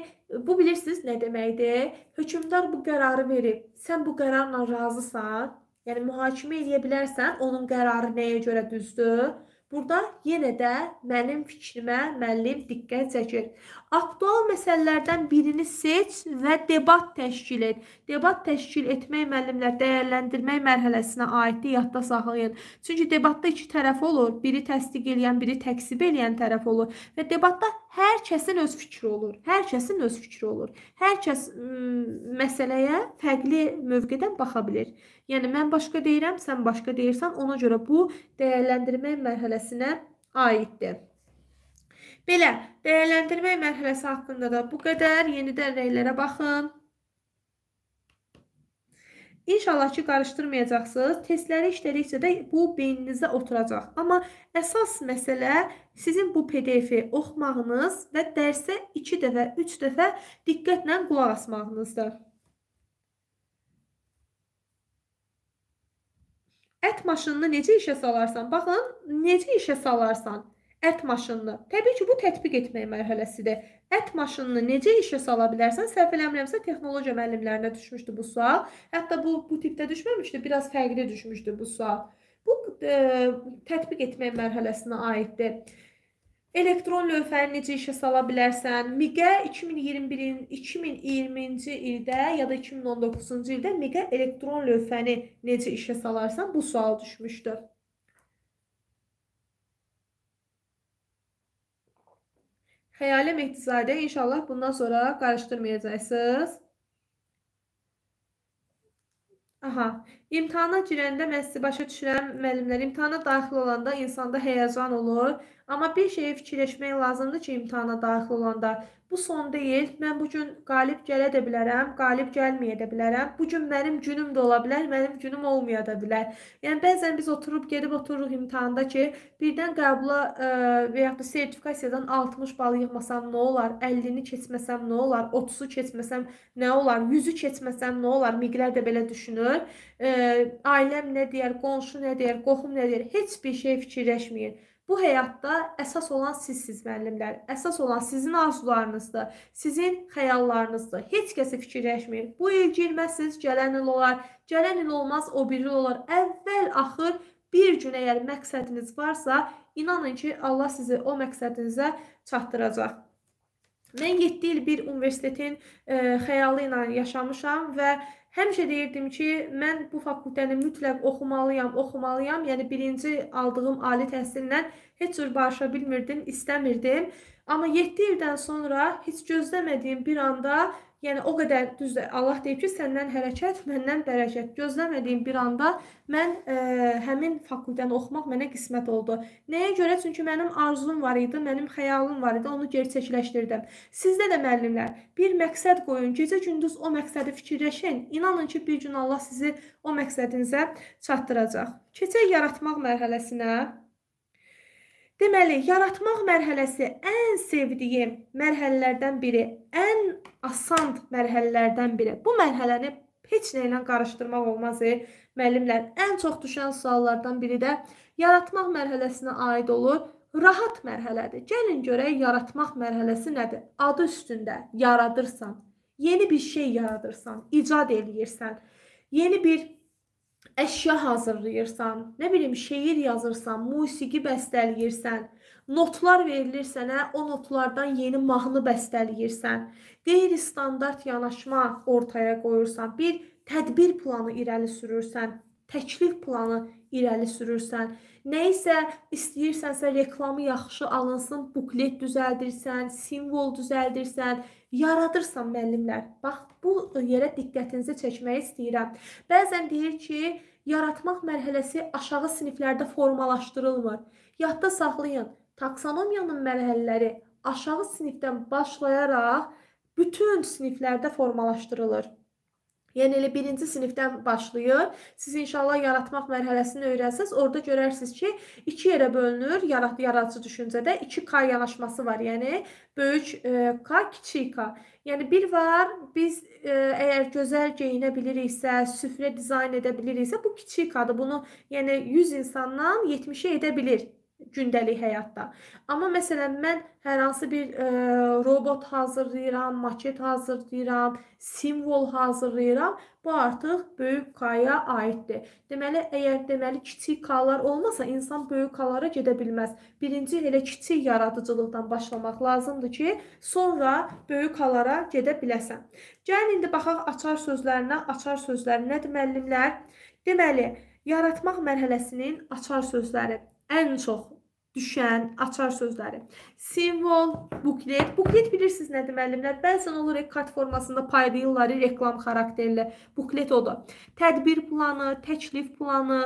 bu bilirsiniz nə deməkdir? Hökmdar bu qərarı verib. Sən bu qərarla razısan? Yəni mühakimə edə bilərsən onun qərarı nəyə görə düzdür? Burada yenə də mənim fikrimə müəllim diqqət çəkir. Aktual məsələlərdən birini seç və debat təşkil et. Debat təşkil etmək müəllimlər dəyərləndirmək mərhələsinə aiddir, yadda saxlayın. Çünki debatda iki tərəf olur. Biri təsdiq eləyən, biri təksib eləyən tərəf olur və debatda hər kəsin öz fikri olur. Hər kəsin öz fikri olur. Hər kəs məsələyə fərqli mövqedən baxa bilər. Yəni mən başqa deyirəm, sən başqa deyirsən, ona görə bu dəyərləndirmək mərhələsinə aiddir. Belə, dəyərləndirmək mərhələsi haqqında da bu qədər. Yenidən rəylərə baxın. İnşallah ki, qarışdırmayacaqsınız. Testləri işlədikcə də bu beyninizdə oturacaq. Amma əsas məsələ sizin bu PDF-i oxumağınız və dərsə 2 dəfə, 3 dəfə diqqətlə qulaq asmağınızdır. Ət maşınını necə işə salarsan, baxın, necə işə salarsan ət maşınını. Təbii ki, bu tətbiq etmək mərhələsidir. Ət maşınını necə işə sala bilərsən? Səhv eləmirəmsə, texnologiya müəllimlərinə düşmüşdü bu sual. Hətta bu bu tipdə düşməmişdi, biraz fərqli düşmüşdü bu sual. Bu e, tətbiq etmək mərhələsinə aiddir. Elektron lövhəni necə işə sala bilərsən? MİQ-ə 2021-in 2020-ci ildə ya da 2019-cu ildə MİQ-ə elektron lövhəni necə işə salarsan? Bu sual düşmüşdü. Xəyalə Mehdizadə inşallah bundan sonra qarışdırmayacaqsınız. Aha, imtahana girəndə mən sizi başa düşürəm müəllimlər. İmtahana daxil olanda insanda həyəcan olur. Amma bir şeyi fikirləşmək lazımdır ki, imtahana daxil olanda bu son deyil. Mən bu gün qalib gələ də bilərəm, qalib gəlməyə də bilərəm. Bu gün mənim günüm də ola bilər, mənim günüm olmaya da bilər. Yəni bəzən biz oturub gedib otururuq imtahanda ki, birdən qəbula ə, e, və ya da sertifikasiyadan 60 bal yığmasam nə olar? 50-ni keçməsəm nə olar? 30-u keçməsəm nə olar? 100-ü keçməsəm nə olar? Miqlər də belə düşünür. Ə, e, ailəm nə deyər, qonşu nə deyər, qohum nə deyər? Heç bir şey fikirləşmir. Bu həyatda əsas olan sizsiz müəllimlər. Əsas olan sizin arzularınızdır, sizin xəyallarınızdır. Heç kəsi fikirləşməyin. Bu il girməzsiniz, gələn il olar. Gələn il olmaz, o bir il olar. Əvvəl axır bir gün əgər məqsədiniz varsa, inanın ki, Allah sizi o məqsədinizə çatdıracaq. Mən 7 il bir universitetin e, xəyalı ilə yaşamışam və e, Həmişə deyirdim ki, mən bu fakültəni mütləq oxumalıyam, oxumalıyam. Yəni birinci aldığım ali təhsillə heç cür barışa bilmirdim, istəmirdim. Amma 7 ildən sonra heç gözləmədiyim bir anda Yəni o qədər düzdür. Allah deyib ki, səndən hərəkət, məndən bərəkət. Gözləmədiyim bir anda mən e, həmin fakültəni oxumaq mənə qismət oldu. Nəyə görə? Çünki mənim arzum var idi, mənim xəyalım var idi, onu gerçəkləşdirdim. Sizdə də müəllimlər, bir məqsəd qoyun, gecə-gündüz o məqsədi fikirləşin. İnanın ki, bir gün Allah sizi o məqsədinizə çatdıracaq. Keçək yaratmaq mərhələsinə. Deməli, yaratmaq mərhələsi ən sevdiyim mərhələlərdən biri, ən asan mərhələlərdən biri. Bu mərhələni heç nə ilə qarışdırmaq olmaz. E, müəllimlər, ən çox düşən suallardan biri də yaratmaq mərhələsinə aid olur. Rahat mərhələdir. Gəlin görək yaratmaq mərhələsi nədir? Adı üstündə yaradırsan, yeni bir şey yaradırsan, icad eləyirsən, yeni bir əşya hazırlayırsan, nə bilim şeir yazırsan, musiqi bəstələyirsən, notlar verilir sənə, o notlardan yeni mahnı bəstələyirsən, qeyri-standart yanaşma ortaya qoyursan, bir tədbir planı irəli sürürsən, təklif planı irəli sürürsən, Nə isə istəyirsənsə reklamı yaxşı alınsın, buklet düzəldirsən, simvol düzəldirsən, yaradırsan müəllimlər. Bax bu yerə diqqətinizi çəkmək istəyirəm. Bəzən deyir ki, yaratmaq mərhələsi aşağı siniflərdə formalaşdırılmır. Yadda saxlayın, taksonomiyanın mərhələləri aşağı sinifdən başlayaraq bütün siniflərdə formalaşdırılır. Yəni elə birinci sinifdən başlayır. Siz inşallah yaratmaq mərhələsini öyrənsəz, orada görərsiniz ki, iki yerə bölünür. Yarat yaradıcı düşüncədə 2K yanaşması var. Yəni böyük e, K, kiçik K. Yəni bir var, biz e, əgər gözəl geyinə biliriksə, süfrə dizayn edə biliriksə, bu kiçik K-dır. Bunu yəni 100 insandan 70-ə edə bilir gündəlik həyatda. Amma məsələn mən hər hansı bir e, robot hazırlayıram, maket hazırlayıram, simvol hazırlayıram. Bu artıq böyük K-ya aiddir. Deməli, əgər deməli kiçik K-lar olmasa insan böyük K-lara gedə bilməz. Birinci elə kiçik yaradıcılıqdan başlamaq lazımdır ki, sonra böyük K-lara gedə biləsən. Gəlin indi baxaq açar sözlərinə. Açar sözləri nədir müəllimlər? Deməli, yaratmaq mərhələsinin açar sözləri ən çox düşən, açar sözləri. Simvol, buklet. Buklet bilirsiniz nədir müəllimlər? Bəzən olur kart formasında paylayırlar reklam xarakterli. Buklet odur. Tədbir planı, təklif planı,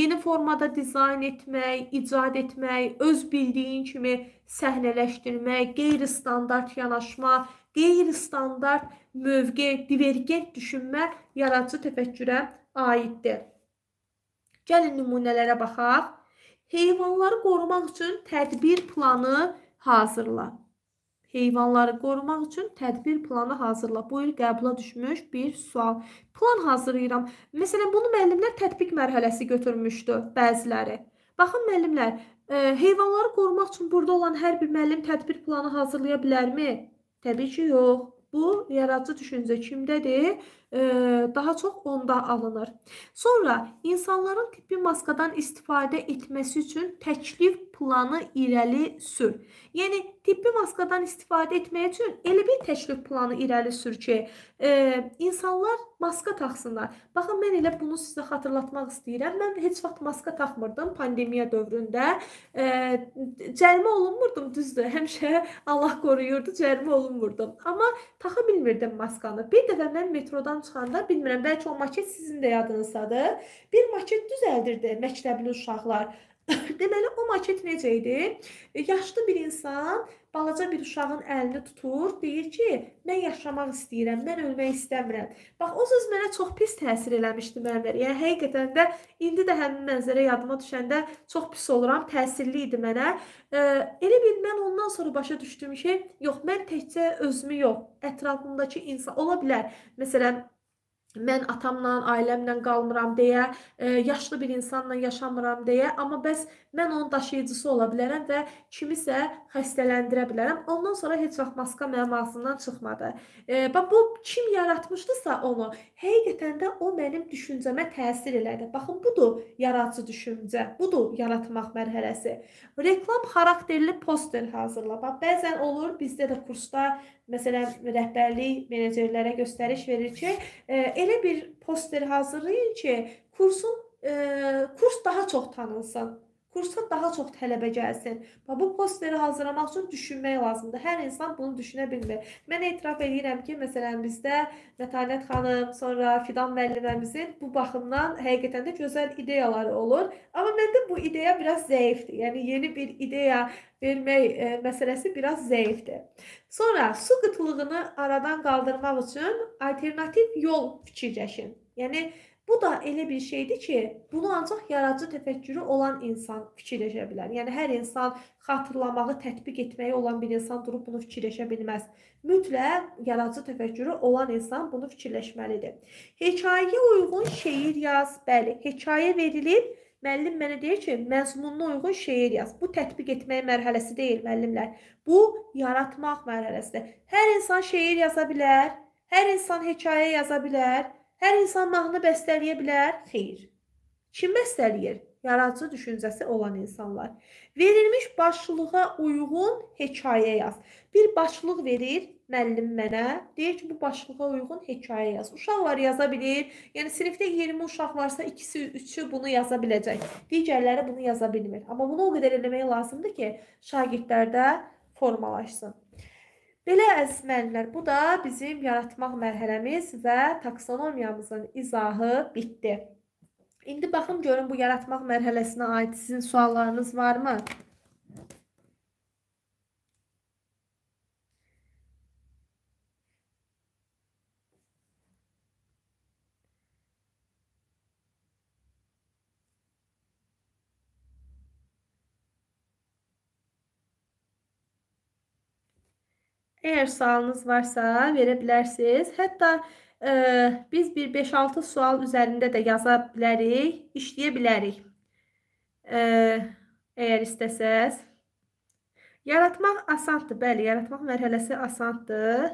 yeni formada dizayn etmək, icad etmək, öz bildiyin kimi səhnələşdirmək, qeyri-standart yanaşma, qeyri-standart mövqe, divergent düşünmə yaradıcı təfəkkürə aiddir. Gəlin nümunələrə baxaq. Heyvanları qorumaq üçün tədbir planı hazırla. Heyvanları qorumaq üçün tədbir planı hazırla. Bu il qəbula düşmüş bir sual. Plan hazırlayıram. Məsələn, bunu müəllimlər tətbiq mərhələsi götürmüşdü bəziləri. Baxın müəllimlər, e, heyvanları qorumaq üçün burada olan hər bir müəllim tədbir planı hazırlaya bilərmi? Təbii ki, yox. Bu yaradıcı düşüncə kimdədir? E, daha çox onda alınır. Sonra insanların tibbi maskadan istifadə etməsi üçün təklif planı irəli sür. Yəni tibbi maskadan istifadə etmək üçün elə bir təklif planı irəli sür ki, e, insanlar maska taxsınlar. Baxın mən elə bunu sizə xatırlatmaq istəyirəm. Mən heç vaxt maska taxmırdım pandemiya dövründə. E, cərimə olunmurdum, düzdür. Həmişə Allah qoruyurdu, cərimə olunmurdum. Amma taxa bilmirdim maskanı. Bir dəfə mən metrodan çıxanda bilmirəm, bəlkə o maket sizin də yadınızdadır. Bir maket düzəldirdi məktəbli uşaqlar. Deməli o maket necə idi? Yaşlı bir insan balaca bir uşağın əlini tutur, deyir ki, mən yaşamaq istəyirəm, mən ölmək istəmirəm. Bax o söz mənə çox pis təsir eləmişdi müəllimlər. Yəni həqiqətən də indi də həmin mənzərə yadıma düşəndə çox pis oluram, təsirli idi mənə. E, elə bil mən ondan sonra başa düşdüm ki, yox, mən təkcə özümü yox, ətrafımdakı insan ola bilər. Məsələn, mən atamla, ailəmlə qalmıram deyə, e, yaşlı bir insanla yaşamıram deyə, amma bəs mən onun daşıyıcısı ola bilərəm və kimisə xəstələndirə bilərəm. Ondan sonra heç vaxt maska mənim ağzımdan çıxmadı. E, Bax bu kim yaratmışdısa onu, həqiqətən də o mənim düşüncəmə təsir elədi. Baxın budur yaradıcı düşüncə, budur yaratmaq mərhələsi. Reklam xarakterli poster hazırla. Bax bəzən olur bizdə də kursda məsələn rəhbərlik menecərlərə göstəriş verir ki, e, elə bir poster hazırlayın ki, kursun e, kurs daha çox tanınsın kursa daha çox tələbə gəlsin. Və bu posteri hazırlamaq üçün düşünmək lazımdır. Hər insan bunu düşünə bilmir. Mən etiraf edirəm ki, məsələn bizdə Mətanət xanım, sonra Fidan müəlliməmizin bu baxımdan həqiqətən də gözəl ideyaları olur. Amma məndə bu ideya biraz zəifdir. Yəni yeni bir ideya vermək e, məsələsi biraz zəifdir. Sonra su qıtlığını aradan qaldırmaq üçün alternativ yol fikirləşin. Yəni bu da elə bir şeydir ki, bunu ancaq yaradıcı təfəkkürü olan insan fikirləşə bilər. Yəni hər insan xatırlamağı tətbiq etməyi olan bir insan durub bunu fikirləşə bilməz. Mütləq yaradıcı təfəkkürü olan insan bunu fikirləşməlidir. Hekayəyə uyğun şeir yaz. Bəli, hekayə verilib müəllim mənə deyir ki, məzmununa uyğun şeir yaz. Bu tətbiq etmək mərhələsi deyil, müəllimlər. Bu yaratmaq mərhələsidir. Hər insan şeir yaza bilər, hər insan hekayə yaza bilər, hər insan mahnı bəstələyə bilər. Xeyr. Kim bəstələyir? Yaradıcı düşüncəsi olan insanlar. Verilmiş başlığa uyğun hekayə yaz. Bir başlıq verir, müəllim mənə deyir ki, bu başlığa uyğun hekayə yaz. Uşaqlar yaza bilir. Yəni sinifdə 20 uşaq varsa, ikisi, üçü bunu yaza biləcək. Digərləri bunu yaza bilmir. Amma bunu o qədər eləmək lazımdır ki, şagirdlərdə formalaşsın. Belə əziz müəllimlər, bu da bizim yaratmaq mərhələmiz və taksonomiyamızın izahı bitdi. İndi baxın görün bu yaratmaq mərhələsinə aid sizin suallarınız varmı? Əgər sualınız varsa, verə bilərsiniz. Hətta ə, e, biz bir 5-6 sual üzərində də yaza bilərik, işləyə bilərik. Ə, e, əgər istəsəz. Yaratmaq asandır, bəli, yaratmaq mərhələsi asandır.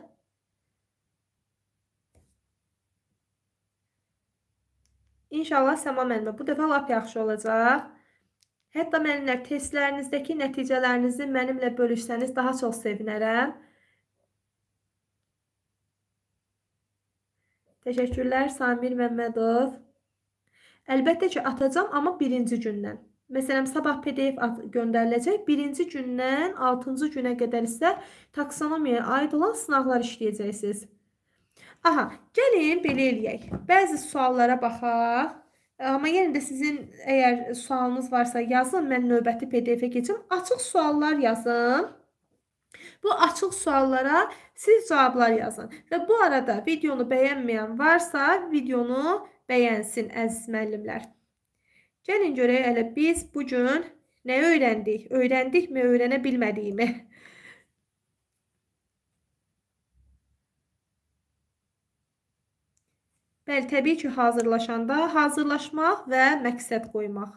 İnşallah Səma müəllimə bu dəfə lap yaxşı olacaq. Hətta müəllimlər testlərinizdəki nəticələrinizi mənimlə bölüşsəniz daha çox sevinərəm. Təşəkkürlər Samir Məmmədov. Əlbəttə ki, atacam, amma birinci gündən. Məsələn, sabah PDF göndəriləcək. Birinci gündən 6-cı günə qədər isə taksonomiyaya aid olan sınaqlar işləyəcəksiniz. Aha, gəlin belə eləyək. Bəzi suallara baxaq. Amma yenə də sizin əgər sualınız varsa yazın, mən növbəti PDF-ə keçim. Açıq suallar yazın. Bu açıq suallara siz cavablar yazın. Və bu arada videonu bəyənməyən varsa, videonu bəyənsin əziz müəllimlər. Gəlin görək hələ biz bu gün nə öyrəndik? Öyrəndikmi, öyrənə bilmədiyimi? Bəli, təbii ki, hazırlaşanda hazırlaşmaq və məqsəd qoymaq.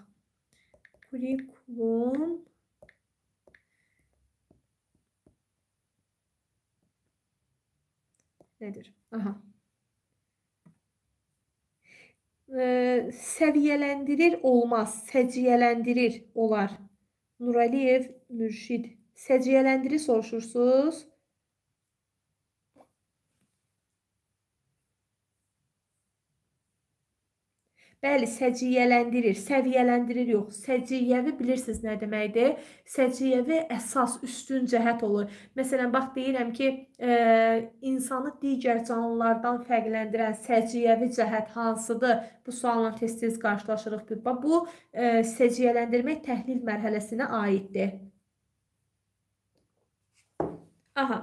Kurikulum Nədir? Aha. Ə, səviyyələndirir olmaz, səciyyələndirir olar. Nurəliyev Mürşid. Səciyyələndiri soruşursunuz. Bəli, səciyyələndirir. Səviyyələndirir yox. Səciyyəvi bilirsiniz nə deməkdir? Səciyyəvi əsas üstün cəhət olur. Məsələn, bax deyirəm ki, e, insanı digər canlılardan fərqləndirən səciyyəvi cəhət hansıdır? Bu sualla tez-tez qarşılaşırıq. Bu e, səciyyələndirmək təhlil mərhələsinə aiddir. Aha.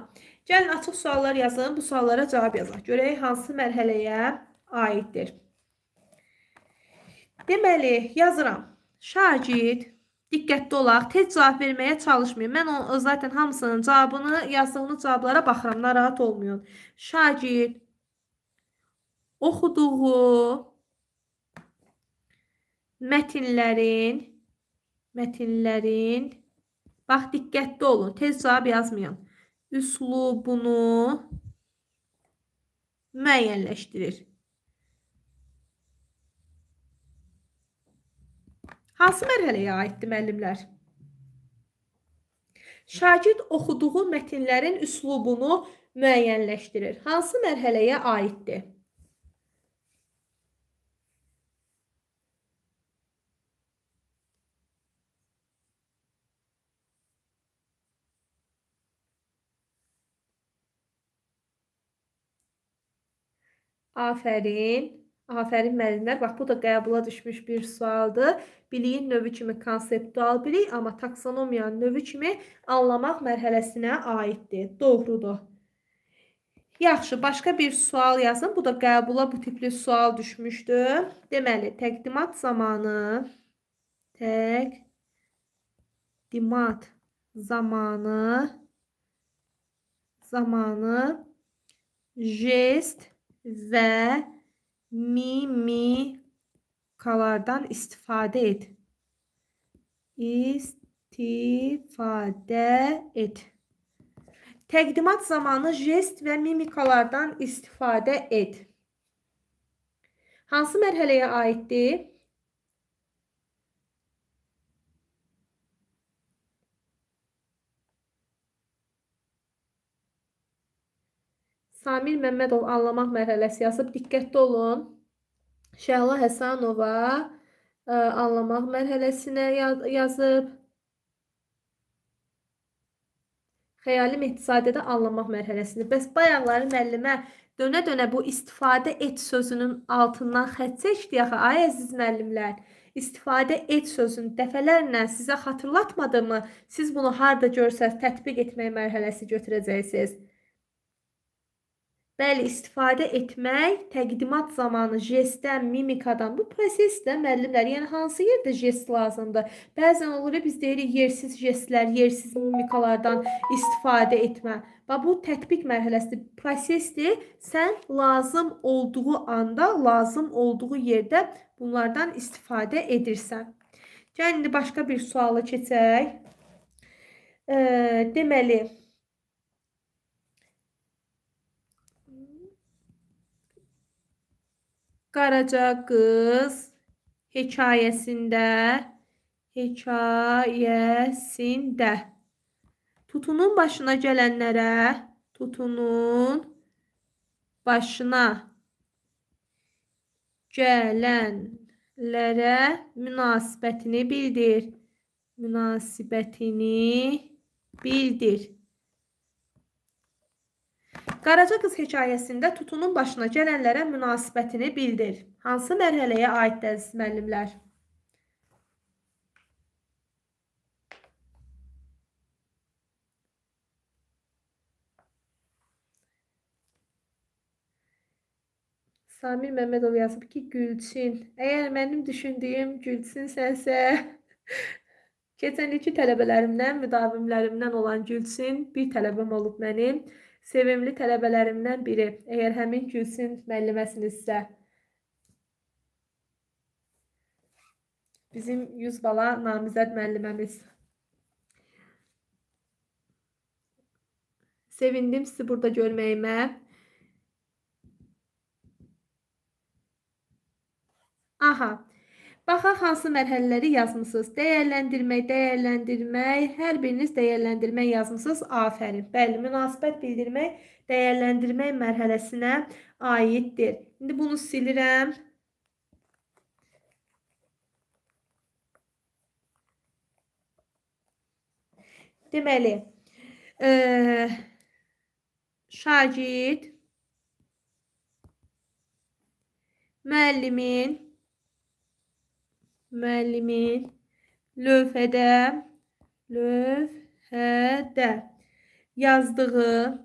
Gəlin açıq suallar yazın. Bu suallara cavab yazaq. Görək hansı mərhələyə aiddir. Deməli, yazıram. Şagird, diqqətli olaq, tez cavab verməyə çalışmayın. Mən o, zaten hamısının cavabını, yazdığınız cavablara baxıram, narahat olmayın. Şagird oxuduğu mətinlərin mətinlərin bax diqqətli olun, tez cavab yazmayın. Üslubunu müəyyənləşdirir. Hansı mərhələyə aiddir müəllimlər? Şagird oxuduğu mətinlərin üslubunu müəyyənləşdirir. Hansı mərhələyə aiddir? Afərin. Afərin müəllimlər. Bax bu da qəbula düşmüş bir sualdır. Biliyin növü kimi konseptual bilik, amma taksonomiyanın növü kimi anlamaq mərhələsinə aiddir. Doğrudur. Yaxşı, başqa bir sual yazın. Bu da qəbula bu tipli sual düşmüşdü. Deməli, təqdimat zamanı təqdimat zamanı zamanı jest və mimikalardan istifadə et. İstifadə et. Təqdimat zamanı jest və mimikalardan istifadə et. Hansı mərhələyə aiddir? Samir Məmmədov anlamaq mərhələsi yazıb. Diqqətli olun. Şəhla Həsanova ə, e, anlamaq mərhələsinə yazıb. Xəyali iqtisadiyyədə anlamaq mərhələsində. Bəs bayaqları müəllimə dönə-dönə bu istifadə et sözünün altından xətt çəkdi axı ay əziz müəllimlər. İstifadə et sözünü dəfələrlə sizə xatırlatmadımı? Siz bunu harda görsəz tətbiq etmək mərhələsi götürəcəksiniz. Bəli, istifadə etmək təqdimat zamanı jestdən, mimikadan bu proses də müəllimlər, yəni hansı yerdə jest lazımdır? Bəzən olur biz deyirik yersiz jestlər, yersiz mimikalardan istifadə etmə. Və bu tətbiq mərhələsidir, prosesdir. Sən lazım olduğu anda, lazım olduğu yerdə bunlardan istifadə edirsən. Gəl indi başqa bir suala keçək. E, deməli, Qaraca qız hekayəsində hekayəsində tutunun başına gələnlərə tutunun başına gələnlərə münasibətini bildir. Münasibətini bildir. Qaraca qız hekayəsində tutunun başına gələnlərə münasibətini bildir. Hansı mərhələyə aid əziz müəllimlər? Samir Məmmədov yazıb ki, Gülçin. Əgər mənim düşündüyüm Gülçin sənsə, keçən ilki tələbələrimdən, müdavimlərimdən olan Gülçin bir tələbəm olub mənim. Sevimli tələbələrimdən biri, əgər həmin Gülsün müəlliməsinizsə, bizim 100 bala namizəd müəlliməmiz. Sevindim sizi burada görməyimə. Aha, Baxaq hansı mərhələləri yazmısınız. Dəyərləndirmək, dəyərləndirmək, hər biriniz dəyərləndirmək yazmısınız. Afərin. Bəli, münasibət bildirmək dəyərləndirmək mərhələsinə aiddir. İndi bunu silirəm. Deməli, ə, e, şagird müəllimin müəllimin lövhədə lövhədə yazdığı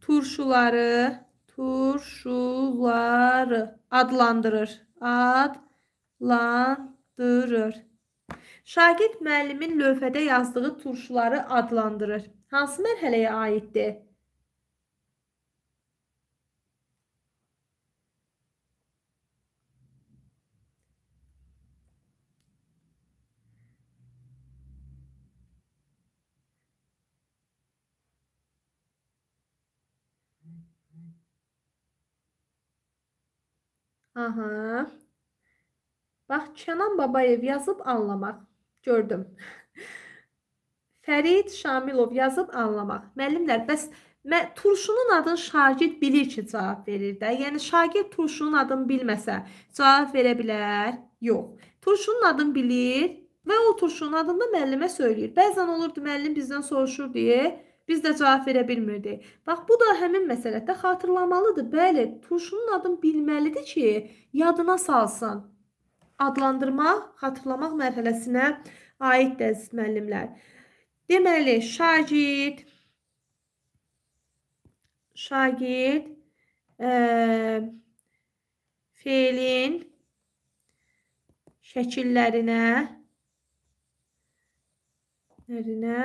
turşuları turşuları adlandırır. Adlandırır. Şagird müəllimin lövhədə yazdığı turşuları adlandırır. Hansı mərhələyə aiddir? Aha. Bax, Kənan Babayev yazıb anlamaq. Gördüm. Fərid Şamilov yazıb anlamaq. Müəllimlər, bəs mə, turşunun adını şagird bilir ki, cavab verir də. Yəni, şagird turşunun adını bilməsə, cavab verə bilər? Yox. Turşunun adını bilir və o turşunun adını da müəllimə söyləyir. Bəzən olurdu, müəllim bizdən soruşur deyə, Biz də cavab verə bilmirdik. Bax, bu da həmin məsələdə xatırlamalıdır. Bəli, turşunun adını bilməlidir ki, yadına salsın. Adlandırmaq, xatırlamaq mərhələsinə aiddir əziz müəllimlər. Deməli, şagird şagird ə, e, feilin şəkillərinə şəkillərinə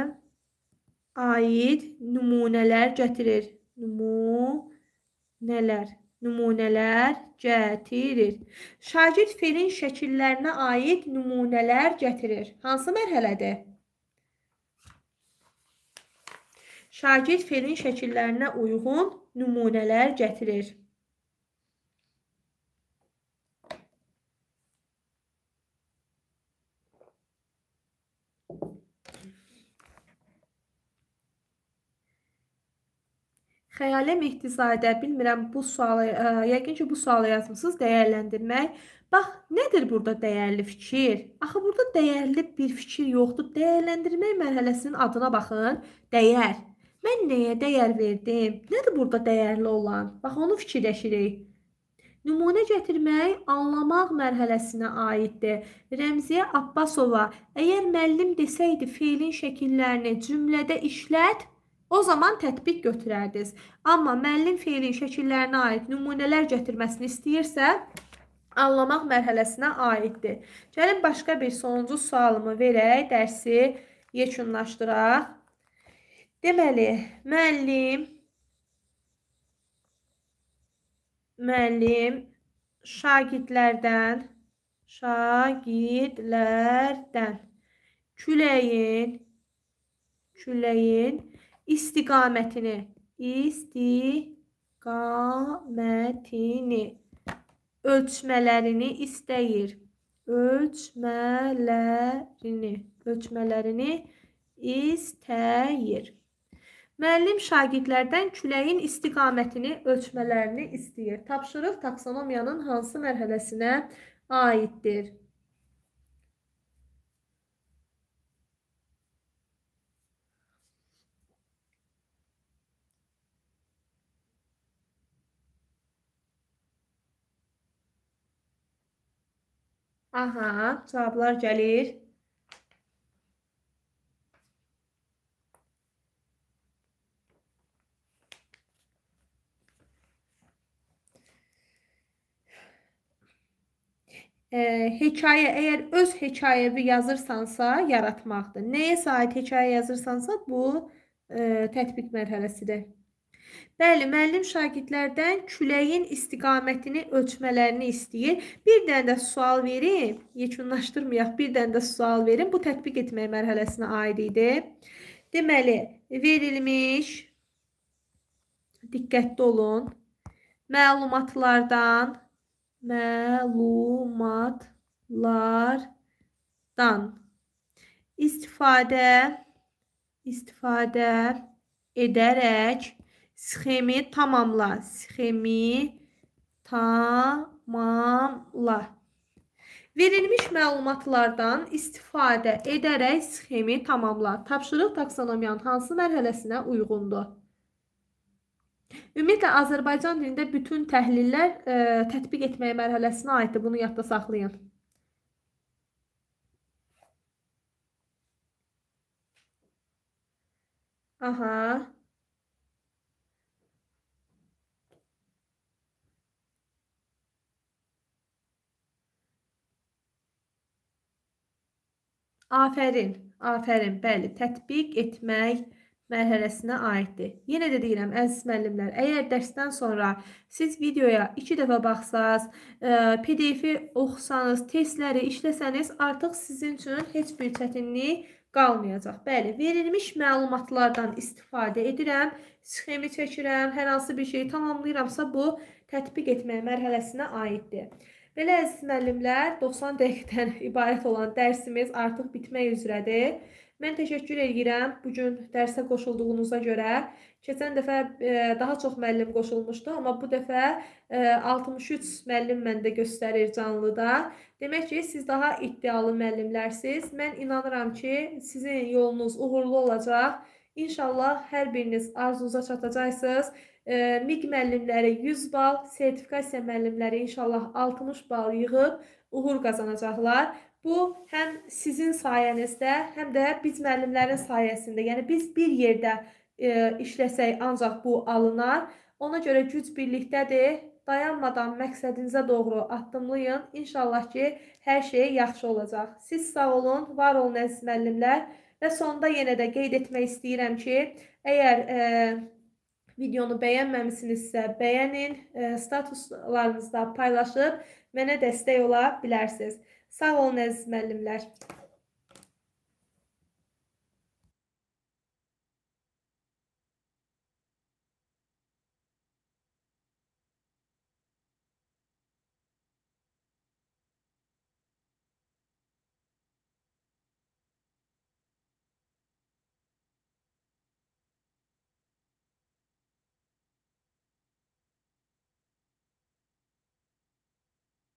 aid nümunələr gətirir. Nümunələr, nümunələr gətirir. Şagird felin şəkillərinə aid nümunələr gətirir. Hansı mərhələdir? Şagird felin şəkillərinə uyğun nümunələr gətirir. Xəyalə Mehdizadə, bilmirəm bu sualı, ə, e, yəqin ki, bu sualı yazmısınız, dəyərləndirmək. Bax, nədir burada dəyərli fikir? Axı burada dəyərli bir fikir yoxdur. Dəyərləndirmək mərhələsinin adına baxın. Dəyər. Mən nəyə dəyər verdim? Nədir burada dəyərli olan? Bax, onu fikirləşirik. Nümunə gətirmək anlamaq mərhələsinə aiddir. Rəmziyə Abbasova, əgər müəllim desəydi feilin şəkillərini cümlədə işlət, O zaman tətbiq götürərdiniz. Amma müəllim fiilin şəkillərinə aid nümunələr gətirməsini istəyirsə, anlamaq mərhələsinə aiddir. Gəlin başqa bir sonuncu sualımı verək, dərsi yekunlaşdıraq. Deməli, müəllim müəllim şagirdlərdən şagirdlərdən küləyin küləyin istiqamətini, istiqamətini ölçmələrini istəyir. Ölçmələrini, ölçmələrini istəyir. Müəllim şagirdlərdən küləyin istiqamətini, ölçmələrini istəyir. Tapşırıq taksonomiyanın hansı mərhələsinə aiddir? Aha, cavablar gəlir. e, hekayə əgər öz hekayəvi yazırsansa yaratmaqdır. Nəyə aid hekayə yazırsansa bu e, tətbiq mərhələsidir. Bəli, müəllim şagirdlərdən küləyin istiqamətini ölçmələrini istəyir. Bir dənə də sual verim, yekunlaşdırmayaq. Bir dənə də sual verim. Bu tətbiq etmək mərhələsinə aid idi. Deməli, verilmiş diqqətli olun. Məlumatlardan məlumatlardan istifadə istifadə edərək Sxemi tamamla. Sxemi tamamla. Verilmiş məlumatlardan istifadə edərək sxemi tamamla. Tapşırıq taksonomiyanın hansı mərhələsinə uyğundur? Ümumiyyətlə, Azərbaycan dilində bütün təhlillər ə, e, tətbiq etməyə mərhələsinə aiddir. Bunu yadda saxlayın. Aha. Afərin, afərin, bəli, tətbiq etmək mərhələsinə aiddir. Yenə də deyirəm, əziz müəllimlər, əgər dərsdən sonra siz videoya 2 dəfə baxsaz, e, PDF-i oxusanız, testləri işləsəniz, artıq sizin üçün heç bir çətinlik qalmayacaq. Bəli, verilmiş məlumatlardan istifadə edirəm, sxemi çəkirəm, hər hansı bir şeyi tamamlayıramsa, bu tətbiq etmək mərhələsinə aiddir. Belə əziz müəllimlər, 90 dəqiqədən ibarət olan dərsimiz artıq bitmək üzrədir. Mən təşəkkür edirəm bu gün dərsə qoşulduğunuza görə. Keçən dəfə e, daha çox müəllim qoşulmuşdu, amma bu dəfə e, 63 müəllim məndə göstərir canlıda. Demək ki, siz daha iddialı müəllimlərsiz. Mən inanıram ki, sizin yolunuz uğurlu olacaq. İnşallah hər biriniz arzunuza çatacaqsınız. E, MİQ müəllimləri 100 bal, sertifikasiya müəllimləri inşallah 60 bal yığıb uğur qazanacaqlar. Bu həm sizin sayənizdə, həm də biz müəllimlərin sayəsində, yəni biz bir yerdə e, işləsək ancaq bu alınar. Ona görə güc birlikdədir. Dayanmadan məqsədinizə doğru addımlayın. İnşallah ki, hər şey yaxşı olacaq. Siz sağ olun, var olun əziz müəllimlər. Və sonda yenə də qeyd etmək istəyirəm ki, əgər e, Videonu bəyənməmisinizsə bəyənin, e, statuslarınızda paylaşıb mənə dəstək ola bilərsiniz. Sağ olun əziz müəllimlər.